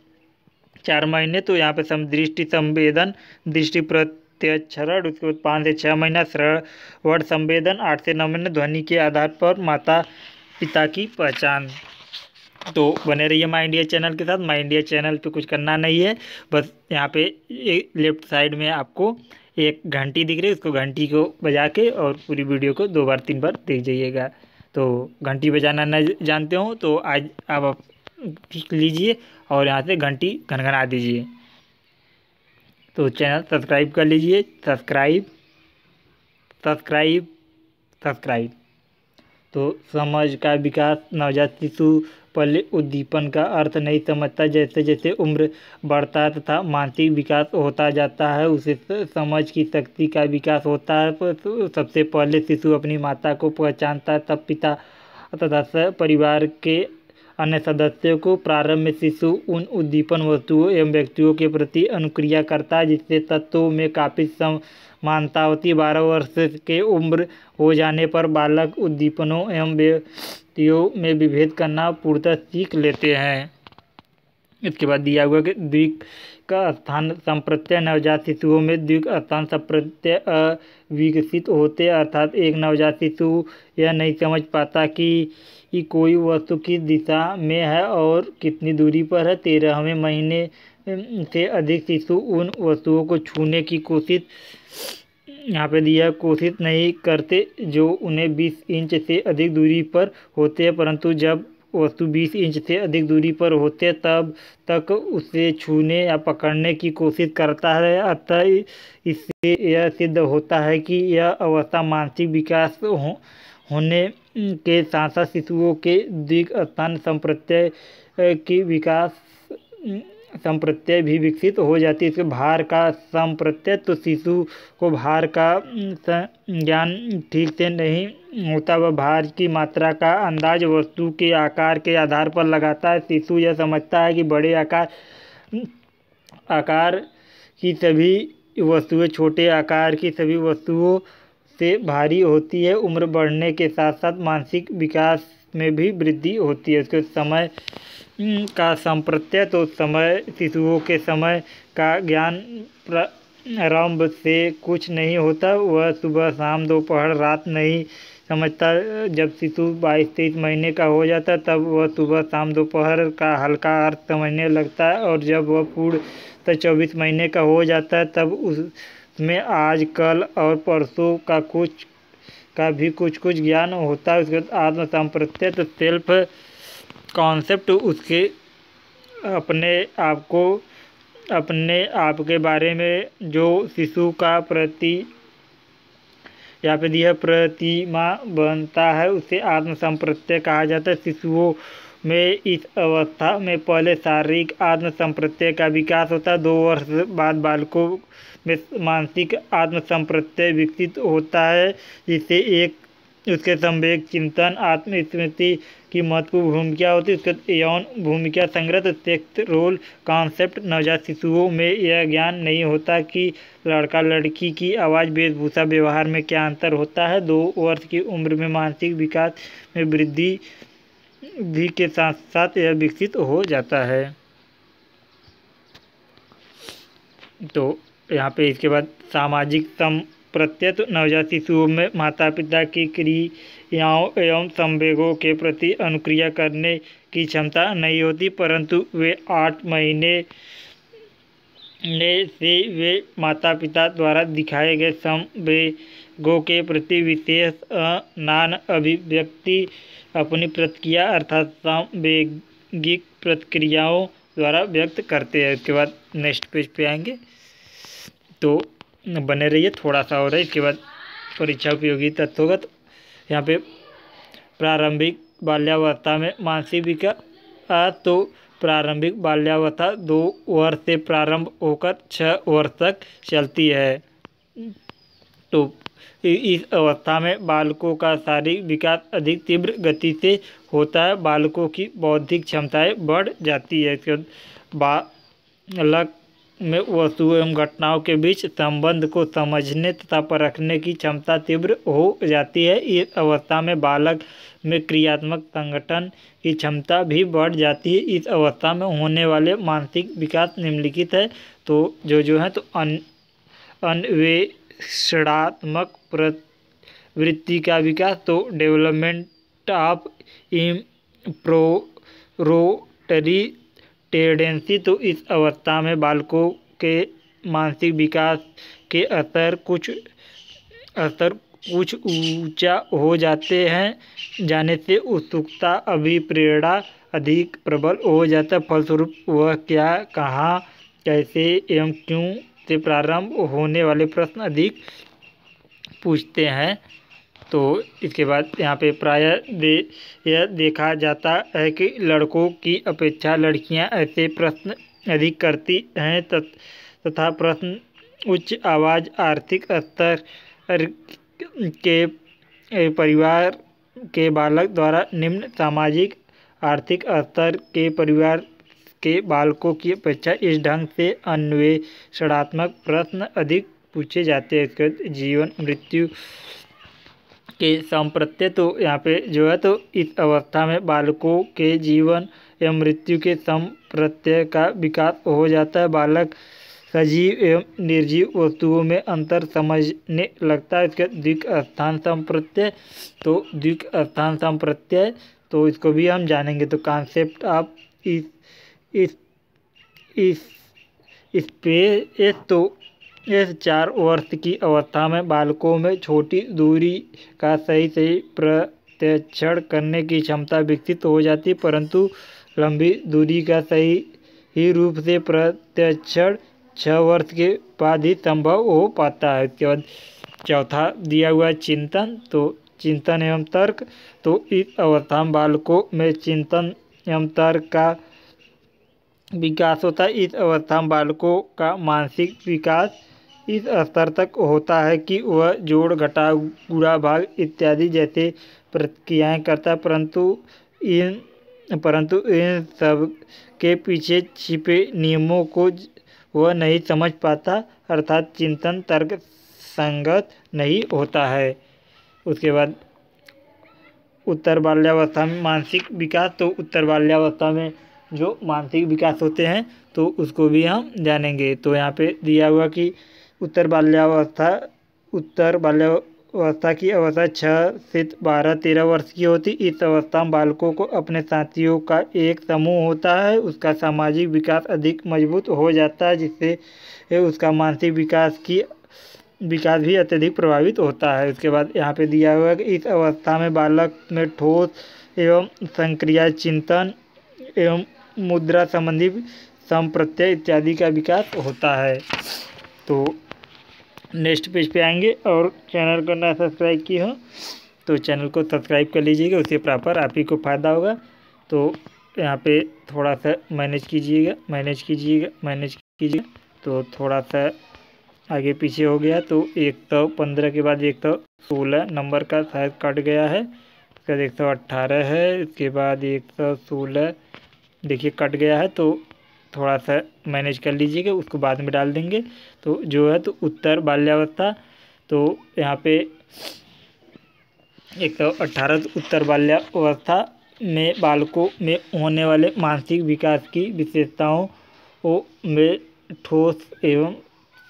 चार महीने तो यहाँ पे सम दृष्टि संवेदन दृष्टि प्रति तेज उसके बाद पाँच से छः महीना श्रवण वर्ण संवेदन आठ से नौ महीने ध्वनि के आधार पर माता पिता की पहचान तो बने रहिए माई इंडिया चैनल के साथ माई इंडिया चैनल पे कुछ करना नहीं है बस यहाँ पे लेफ्ट साइड में आपको एक घंटी दिख रही है उसको घंटी को बजा के और पूरी वीडियो को दो बार तीन बार देख जाइएगा तो घंटी बजाना न जानते हो तो आज आप सीख लीजिए और यहाँ से घंटी घनघना दीजिए तो चैनल सब्सक्राइब कर लीजिए सब्सक्राइब सब्सक्राइब सब्सक्राइब तो समाज का विकास नवजात शिशु पहले उद्दीपन का अर्थ नहीं समझता जैसे जैसे उम्र बढ़ता तथा मानसिक विकास होता जाता है उसे समझ की शक्ति का विकास होता है तो सबसे पहले शिशु अपनी माता को पहचानता तब पिता तथा परिवार के अन्य सदस्यों को प्रारंभ में शिशु उन उद्दीपन वस्तुओं एवं व्यक्तियों के प्रति अनुक्रिया करता है जिससे तत्वों में काफ़ी समानता होती बारह वर्ष के उम्र हो जाने पर बालक उद्दीपनों एवं व्यक्तियों में विभेद करना पूर्णतः सीख लेते हैं इसके बाद दिया हुआ कि द्विक का स्थान संप्रत्यय नवजात शिशुओं में द्विक स्थान संप्रत्यय अविकसित होते अर्थात एक नवजात शिशु यह नहीं समझ पाता कि कि कोई वस्तु किस दिशा में है और कितनी दूरी पर है तेरहवें महीने से अधिक शिशु उन वस्तुओं को छूने की कोशिश यहाँ पे दिया कोशिश नहीं करते जो उन्हें बीस इंच से अधिक दूरी पर होते हैं परंतु जब वस्तु बीस इंच से अधिक दूरी पर होते हैं तब तक उसे छूने या पकड़ने की कोशिश करता है अतः इससे यह सिद्ध होता है कि यह अवस्था मानसिक विकास हो, होने के साथ साथ शिशुओं के दिग स्थान संप्रत्यय की विकास संप्रत्यय भी विकसित हो जाती है इसके भार का संप्रत्यय तो शिशु को भार का ज्ञान ठीक से नहीं होता वह भार की मात्रा का अंदाज वस्तु के आकार के आधार पर लगाता है शिशु यह समझता है कि बड़े आकार आकार की सभी वस्तुएं छोटे आकार की सभी वस्तुओं से भारी होती है उम्र बढ़ने के साथ साथ मानसिक विकास में भी वृद्धि होती है उसके समय का संप्रत्य तो समय शिशुओं के समय का ज्ञान प्रारंभ से कुछ नहीं होता वह सुबह शाम दोपहर रात नहीं समझता जब शिशु बाईस तेईस महीने का हो जाता तब वह सुबह शाम दोपहर का हल्का अर्थ समझने लगता है और जब वह पूर्ण तो चौबीस महीने का हो जाता है तब उस उसमें आज कल और परसों का कुछ का भी कुछ कुछ ज्ञान होता है उसके बाद आत्म तो सेल्फ कॉन्सेप्ट उसके अपने आप को अपने आप के बारे में जो शिशु का प्रति या फिर यह प्रतिमा बनता है उसे आत्मसंप्रत्यय कहा जाता है शिशुओं में इस अवस्था में पहले शारीरिक आत्मसंप्रत्यय का विकास होता है दो वर्ष बाद बालकों में मानसिक आत्मसंप्रत्यय विकसित होता है जिससे एक उसके संवेग चिंतन आत्मस्मृति की महत्वपूर्ण भूमिका होती है उसके यौन भूमिका संग्रह सेक्स रोल कॉन्सेप्ट नवजात शिशुओं में यह ज्ञान नहीं होता कि लड़का लड़की की आवाज़ वेशभूषा व्यवहार में क्या अंतर होता है दो वर्ष की उम्र में मानसिक विकास में वृद्धि भी के साथ साथ यह विकसित हो जाता है तो यहाँ पे इसके बाद सामाजिक सम प्रत्यत नवजात शिशुओं में माता पिता की क्रियाओं एवं संवेगों के प्रति अनुक्रिया करने की क्षमता नहीं होती परंतु वे आठ महीने ने से वे माता पिता द्वारा दिखाए गए संवेगों के प्रति विशेष नान अभिव्यक्ति अपनी प्रतिक्रिया अर्थात संवेगिक प्रतिक्रियाओं द्वारा व्यक्त करते हैं इसके बाद नेक्स्ट पेज पे आएंगे तो बने रहिए थोड़ा सा हो रहा है इसके बाद परीक्षा उपयोगी तत्वगत यहाँ पे प्रारंभिक बाल्यावस्था में मानसिक विकास तो प्रारंभिक बाल्यावस्था दो वर्ष से प्रारंभ होकर छः वर्ष तक चलती है तो इस अवस्था में बालकों का शारीरिक विकास अधिक तीव्र गति से होता है बालकों की बौद्धिक क्षमताएं बढ़ जाती है इसके बाद बालक में वस्तु एवं घटनाओं के बीच संबंध को समझने तथा परखने की क्षमता तीव्र हो जाती है इस अवस्था में बालक में क्रियात्मक संगठन की क्षमता भी बढ़ जाती है इस अवस्था में होने वाले मानसिक विकास निम्नलिखित है तो जो जो है तो अन अन्वेषणात्मक वृत्ति का विकास तो डेवलपमेंट ऑफ इम प्रोरोटरी टेंडेंसी तो इस अवस्था में बालकों के मानसिक विकास के असर कुछ असर कुछ ऊंचा हो जाते हैं जाने से उत्सुकता अभिप्रेरणा अधिक प्रबल हो जाता है फलस्वरूप वह क्या कहाँ कैसे एवं क्यों से प्रारंभ होने वाले प्रश्न अधिक पूछते हैं तो इसके बाद यहाँ पे प्राय दे यह देखा जाता है कि लड़कों की अपेक्षा लड़कियाँ ऐसे प्रश्न अधिक करती हैं तथा प्रश्न उच्च आवाज़ आर्थिक स्तर के परिवार के बालक द्वारा निम्न सामाजिक आर्थिक स्तर के परिवार के बालकों की अपेक्षा इस ढंग से अन्वेषणात्मक प्रश्न अधिक पूछे जाते हैं जीवन मृत्यु के सम्प्रत्य तो यहाँ पे जो है तो इस अवस्था में बालकों के जीवन एवं मृत्यु के संप्रत्यय का विकास हो जाता है बालक सजीव एवं निर्जीव वस्तुओं में अंतर समझने लगता है इसके द्विक स्थान संप्रत्यय तो द्विक स्थान संप्रत्यय तो इसको भी हम जानेंगे तो कॉन्सेप्ट आप इस इस इस स्पेस तो इस चार वर्ष की अवस्था में बालकों में छोटी दूरी का सही सही प्रत्यक्षण करने की क्षमता विकसित हो जाती परंतु लंबी दूरी का सही ही रूप से प्रत्यक्षण छः वर्ष के बाद ही संभव हो पाता है उसके बाद चौथा दिया हुआ चिंतन तो चिंतन एवं तर्क तो इस अवस्था में बालकों में चिंतन एवं तर्क का विकास होता है इस अवस्था में बालकों का मानसिक विकास इस स्तर तक होता है कि वह जोड़ घटाव गुड़ा भाग इत्यादि जैसे प्रक्रियाएं करता परंतु इन परंतु इन सब के पीछे छिपे नियमों को वह नहीं समझ पाता अर्थात चिंतन तर्क संगत नहीं होता है उसके बाद उत्तर बाल्यावस्था में मानसिक विकास तो उत्तर बाल्यावस्था में जो मानसिक विकास होते हैं तो उसको भी हम जानेंगे तो यहाँ पे दिया हुआ कि उत्तर बाल्यावस्था उत्तर बाल्यावस्था की अवस्था छः से बारह तेरह वर्ष की होती इस अवस्था में बालकों को अपने साथियों का एक समूह होता है उसका सामाजिक विकास अधिक मजबूत हो जाता है जिससे उसका मानसिक विकास की विकास भी अत्यधिक प्रभावित होता है उसके बाद यहाँ पे दिया हुआ है कि इस अवस्था में बालक में ठोस एवं संक्रिया चिंतन एवं मुद्रा संबंधी संप्रत्यय इत्यादि का विकास होता है तो नेक्स्ट पेज पे आएंगे और चैनल को ना सब्सक्राइब की हो तो चैनल को सब्सक्राइब कर लीजिएगा उससे प्रॉपर आप ही को फ़ायदा होगा तो यहाँ पे थोड़ा सा मैनेज कीजिएगा मैनेज कीजिएगा मैनेज कीजिएगा तो थोड़ा सा आगे पीछे हो गया तो एक सौ पंद्रह के बाद एक सौ सोलह नंबर का शायद कट गया है उसके बाद एक सौ अट्ठारह है इसके बाद एक सौ सोलह देखिए कट गया है तो थोड़ा सा मैनेज कर लीजिएगा उसको बाद में डाल देंगे तो जो है तो उत्तर बाल्यावस्था तो यहाँ पे एक सौ अट्ठारह तो उत्तर बाल्यावस्था में बालकों में होने वाले मानसिक विकास की विशेषताओं में ठोस एवं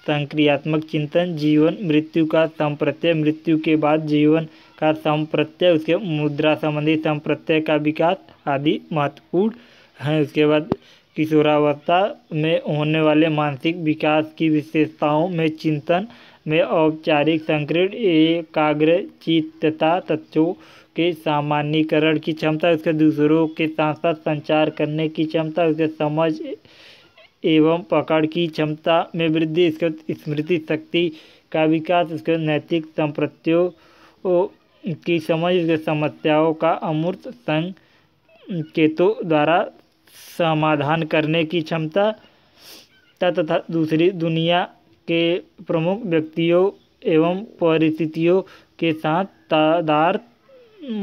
संक्रियात्मक चिंतन जीवन मृत्यु का संप्रत्यय मृत्यु के बाद जीवन का संप्रत्यय उसके मुद्रा संबंधी संप्रत्यय का विकास आदि महत्वपूर्ण हैं उसके बाद किशोरावस्था में होने वाले मानसिक विकास की विशेषताओं में चिंतन में औपचारिक एकाग्र चित्तता तत्वों के सामान्यकरण की क्षमता उसके दूसरों के साथ साथ संचार करने की क्षमता उसके समझ एवं पकड़ की क्षमता में वृद्धि इसके स्मृति शक्ति का विकास उसके नैतिक संप्रतियों की समझ उसके समस्याओं का अमूर्त संकेतों द्वारा समाधान करने की क्षमता तथा दूसरी दुनिया के प्रमुख व्यक्तियों एवं परिस्थितियों के साथ तादार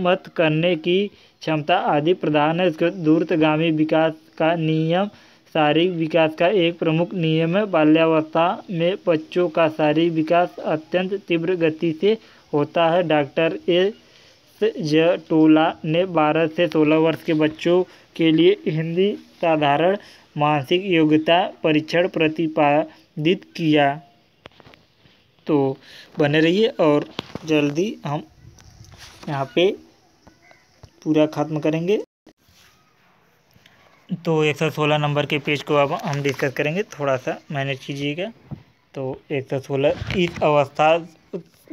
मत करने की क्षमता आदि प्रदान है इसके दूरगामी विकास का नियम शारीरिक विकास का एक प्रमुख नियम है बाल्यावस्था में बच्चों का शारीरिक विकास अत्यंत तीव्र गति से होता है डॉक्टर ए जटोला ने 12 से 16 वर्ष के बच्चों के लिए हिंदी साधारण मानसिक योग्यता परीक्षण प्रतिपादित किया तो बने रहिए और जल्दी हम यहाँ पे पूरा ख़त्म करेंगे तो एक सौ सोलह नंबर के पेज को अब हम डिस्कस करेंगे थोड़ा सा मैनेज कीजिएगा तो एक सौ सोलह इस अवस्था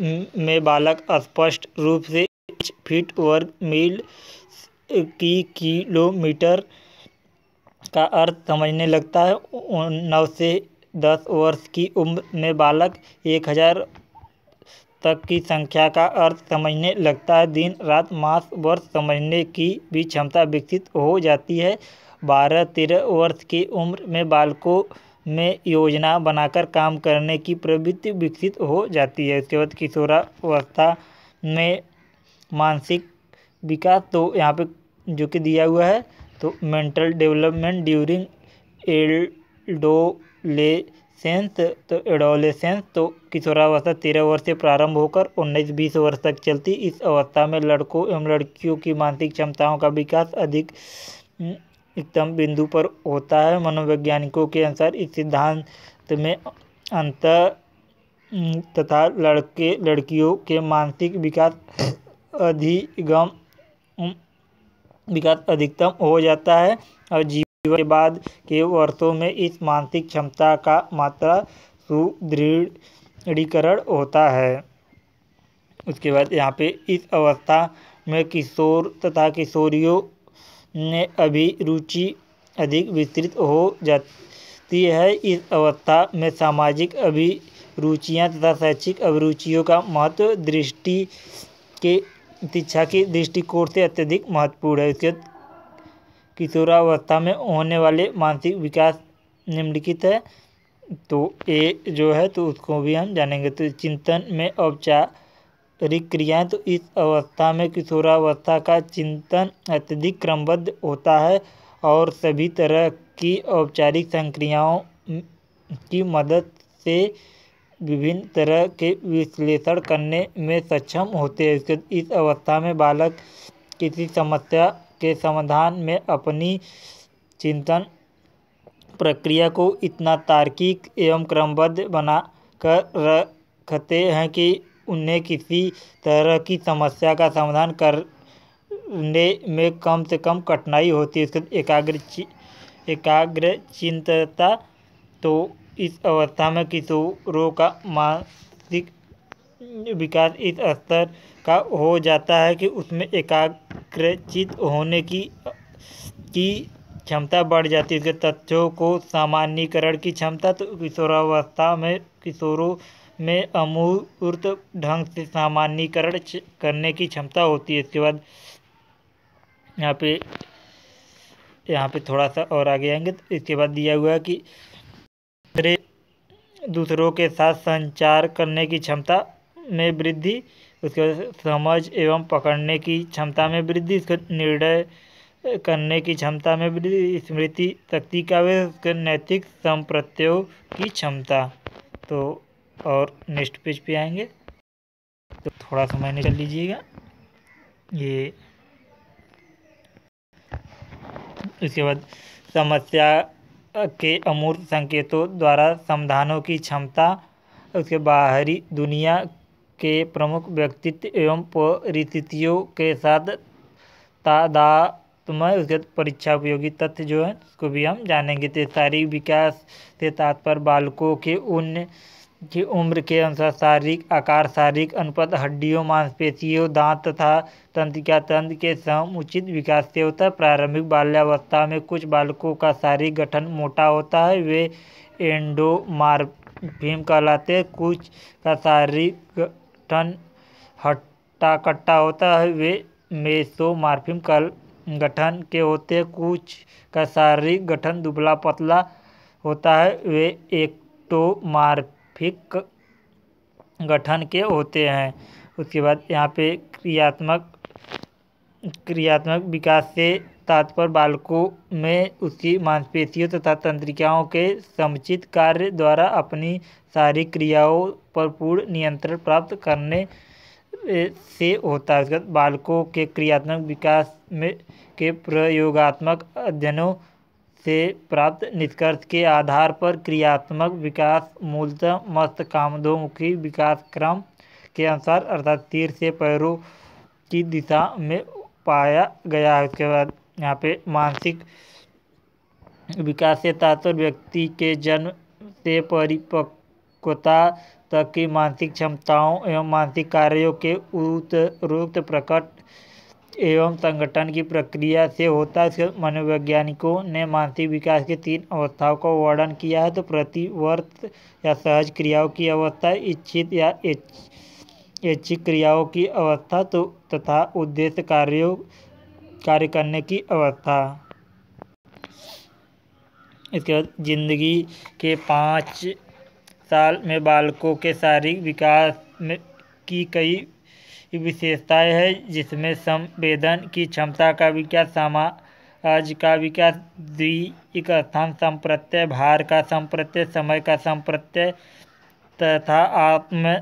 में बालक स्पष्ट रूप से फीट वर्क मील की किलोमीटर का अर्थ समझने लगता है नौ से दस वर्ष की उम्र में बालक एक हजार तक की संख्या का अर्थ समझने लगता है दिन रात मास वर्ष समझने की भी क्षमता विकसित हो जाती है बारह तेरह वर्ष की उम्र में बालकों में योजना बनाकर काम करने की प्रवृत्ति विकसित हो जाती है उसके बाद किशोरावस्था में मानसिक विकास तो यहाँ पे जो कि दिया हुआ है तो मेंटल डेवलपमेंट ड्यूरिंग एडोलेसेंस तो एडोलेसेंस तो किशोरावस्था तेरह वर्ष से प्रारंभ होकर उन्नीस बीस वर्ष तक चलती इस अवस्था में लड़कों एवं लड़कियों की मानसिक क्षमताओं का विकास अधिक उत्तम बिंदु पर होता है मनोवैज्ञानिकों के अनुसार इस सिद्धांत में अंत तथा लड़के लड़कियों के मानसिक विकास अधिगम विकास अधिकतम हो जाता है और जीवन के बाद के वर्षों में इस मानसिक क्षमता का मात्रा सुदृढ़ीकरण होता है उसके बाद यहाँ पे इस अवस्था में किशोर तथा किशोरियों ने अभी रुचि अधिक विस्तृत हो जाती है इस अवस्था में सामाजिक अभिरुचियाँ तथा शैक्षिक अभिरुचियों का महत्व दृष्टि के दीक्षा की दृष्टिकोण से अत्यधिक महत्वपूर्ण है इसके किशोरावस्था में होने वाले मानसिक विकास निम्नलिखित है तो ए जो है तो उसको भी हम जानेंगे तो चिंतन में औपचारिक क्रियाएँ तो इस अवस्था में किशोरावस्था का चिंतन अत्यधिक क्रमबद्ध होता है और सभी तरह की औपचारिक संक्रियाओं की मदद से विभिन्न तरह के विश्लेषण करने में सक्षम होते हैं इस अवस्था में बालक किसी समस्या के समाधान में अपनी चिंतन प्रक्रिया को इतना तार्किक एवं क्रमबद्ध बना कर रखते हैं कि उन्हें किसी तरह की समस्या का समाधान करने में कम से कम कठिनाई होती है इसके एकाग्र एकाग्र चिंतता तो इस अवस्था में किशोरों का मानसिक विकास इस स्तर का हो जाता है कि उसमें एकाग्रचित होने की की क्षमता बढ़ जाती है उसके तथ्यों को सामान्यकरण की क्षमता तो किशोरावस्था में किशोरों में अमूर्त ढंग से सामान्यकरण करने की क्षमता होती है इसके बाद यहाँ पे यहाँ पे थोड़ा सा और आगे आएंगे तो इसके बाद दिया हुआ है कि दूसरों के साथ संचार करने की क्षमता में वृद्धि उसके बाद समझ एवं पकड़ने की क्षमता में वृद्धि इसके निर्णय करने की क्षमता में वृद्धि स्मृति शक्ति का वे उसके नैतिक संप्रत्यो की क्षमता तो और नेक्स्ट पेज पे आएंगे तो थोड़ा समय निकल लीजिएगा ये इसके बाद समस्या के अमूर्त संकेतों द्वारा समाधानों की क्षमता उसके बाहरी दुनिया के प्रमुख व्यक्तित्व एवं परिस्थितियों के साथ तादात्मय उसके परीक्षा उपयोगी तथ्य जो है उसको भी हम जानेंगे तो शारीरिक विकास से तात्पर्य बालकों के उन ये उम्र के अनुसार शारीरिक आकार शारीरिक अनुपात हड्डियों मांसपेशियों दांत तथा तंत्रिका तंत्र के समुचित विकास से होता है प्रारंभिक बाल्यावस्था में कुछ बालकों का शारीरिक गठन मोटा होता है वे एंडोमार्फिम कहलाते हैं कुछ का शारीरिक गठन हट्टा कट्टा होता है वे मेसोमार्फिम कल गठन के होते हैं कुछ का शारीरिक गठन दुबला पतला होता है वे एक्टोमार्फ फिक गठन के होते हैं उसके बाद यहाँ पे क्रियात्मक क्रियात्मक विकास से तात्पर्य बालकों में उसकी मांसपेशियों तथा तंत्रिकाओं के समुचित कार्य द्वारा अपनी सारी क्रियाओं पर पूर्ण नियंत्रण प्राप्त करने से होता है उसके बाद बालकों के क्रियात्मक विकास में के प्रयोगात्मक अध्ययनों से प्राप्त निष्कर्ष के आधार पर क्रियात्मक विकास मूलतः कामदोमुखी विकास क्रम के अनुसार अर्थात तीर से पैरों की दिशा में पाया गया है उसके बाद यहाँ पे मानसिक विकास से तात्पर्य व्यक्ति के जन्म से परिपक्वता तक की मानसिक क्षमताओं एवं मानसिक कार्यों के उत्तरोक्त प्रकट एवं संगठन की प्रक्रिया से होता है मनोवैज्ञानिकों ने मानसिक विकास की तीन अवस्थाओं का वर्णन किया है तो प्रतिवर्त या सहज क्रियाओं की अवस्था इच्छित या ऐच्छिक क्रियाओं की अवस्था तो तथा उद्देश्य कार्यों कार्य करने की अवस्था इसके बाद जिंदगी के पाँच साल में बालकों के शारीरिक विकास में की कई विशेषताएं हैं जिसमें संवेदन की क्षमता का विकास समाज का विकास द्वि स्थान संप्रत्यय भार का संप्रत्यय समय का संप्रत्यय तथा आत्म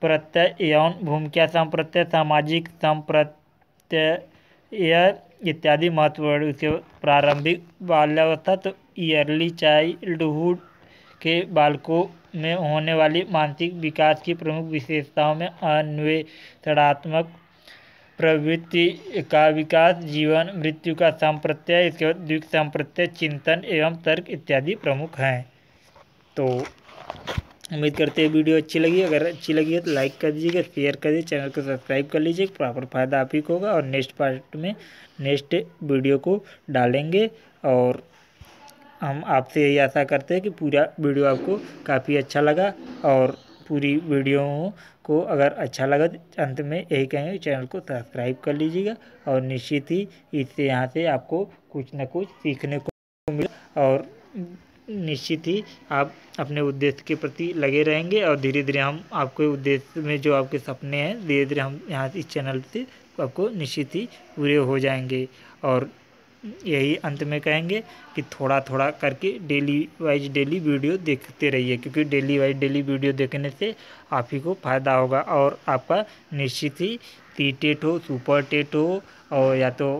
प्रत्यय यौन भूमिका संप्रत्यय सामाजिक संप्रत्यय इत्यादि महत्वपूर्ण उसके प्रारंभिक बाल्यावस्था तो ईयरली चाइल्डहुड के बालकों में होने वाली मानसिक विकास की प्रमुख विशेषताओं में अन्वेषणात्मक प्रवृत्ति का विकास जीवन मृत्यु का सांप्रत्य इसके बाद द्विक सांप्रत्य चिंतन एवं तर्क इत्यादि प्रमुख हैं तो उम्मीद करते हैं वीडियो अच्छी लगी अगर अच्छी लगी है तो लाइक कर दीजिएगा शेयर कर दीजिए चैनल को सब्सक्राइब कर लीजिए प्रॉपर फ़ायदा आप ही को होगा और नेक्स्ट पार्ट में नेक्स्ट वीडियो को डालेंगे और हम आपसे यही आशा करते हैं कि पूरा वीडियो आपको काफ़ी अच्छा लगा और पूरी वीडियो को अगर अच्छा लगा तो अंत में यही कहेंगे चैनल को सब्सक्राइब कर लीजिएगा और निश्चित ही इससे यहाँ से आपको कुछ ना कुछ सीखने को मिला और निश्चित ही आप अपने उद्देश्य के प्रति लगे रहेंगे और धीरे धीरे हम आपके उद्देश्य में जो आपके सपने हैं धीरे धीरे हम यहाँ इस चैनल से आपको निश्चित ही पूरे हो जाएंगे और यही अंत में कहेंगे कि थोड़ा थोड़ा करके डेली वाइज डेली वीडियो देखते रहिए क्योंकि डेली वाइज डेली वीडियो देखने से आप ही को फ़ायदा होगा और आपका निश्चित ही टी टेट हो सुपर टेट हो और या तो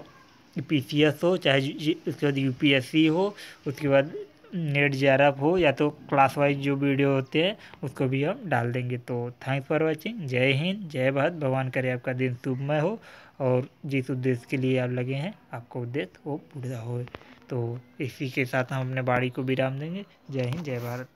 पी सी एस हो चाहे उसके बाद यू पी एस सी हो उसके बाद नेट जे हो या तो क्लास वाइज जो वीडियो होते हैं उसको भी हम डाल देंगे तो थैंक्स फॉर वाचिंग जय हिंद जय भारत भगवान करे आपका दिन शुभमय हो और जिस उद्देश्य के लिए आप लगे हैं आपका उद्देश्य वो पूरा हो तो इसी के साथ हम अपने बाड़ी को विराम देंगे जय हिंद जय भारत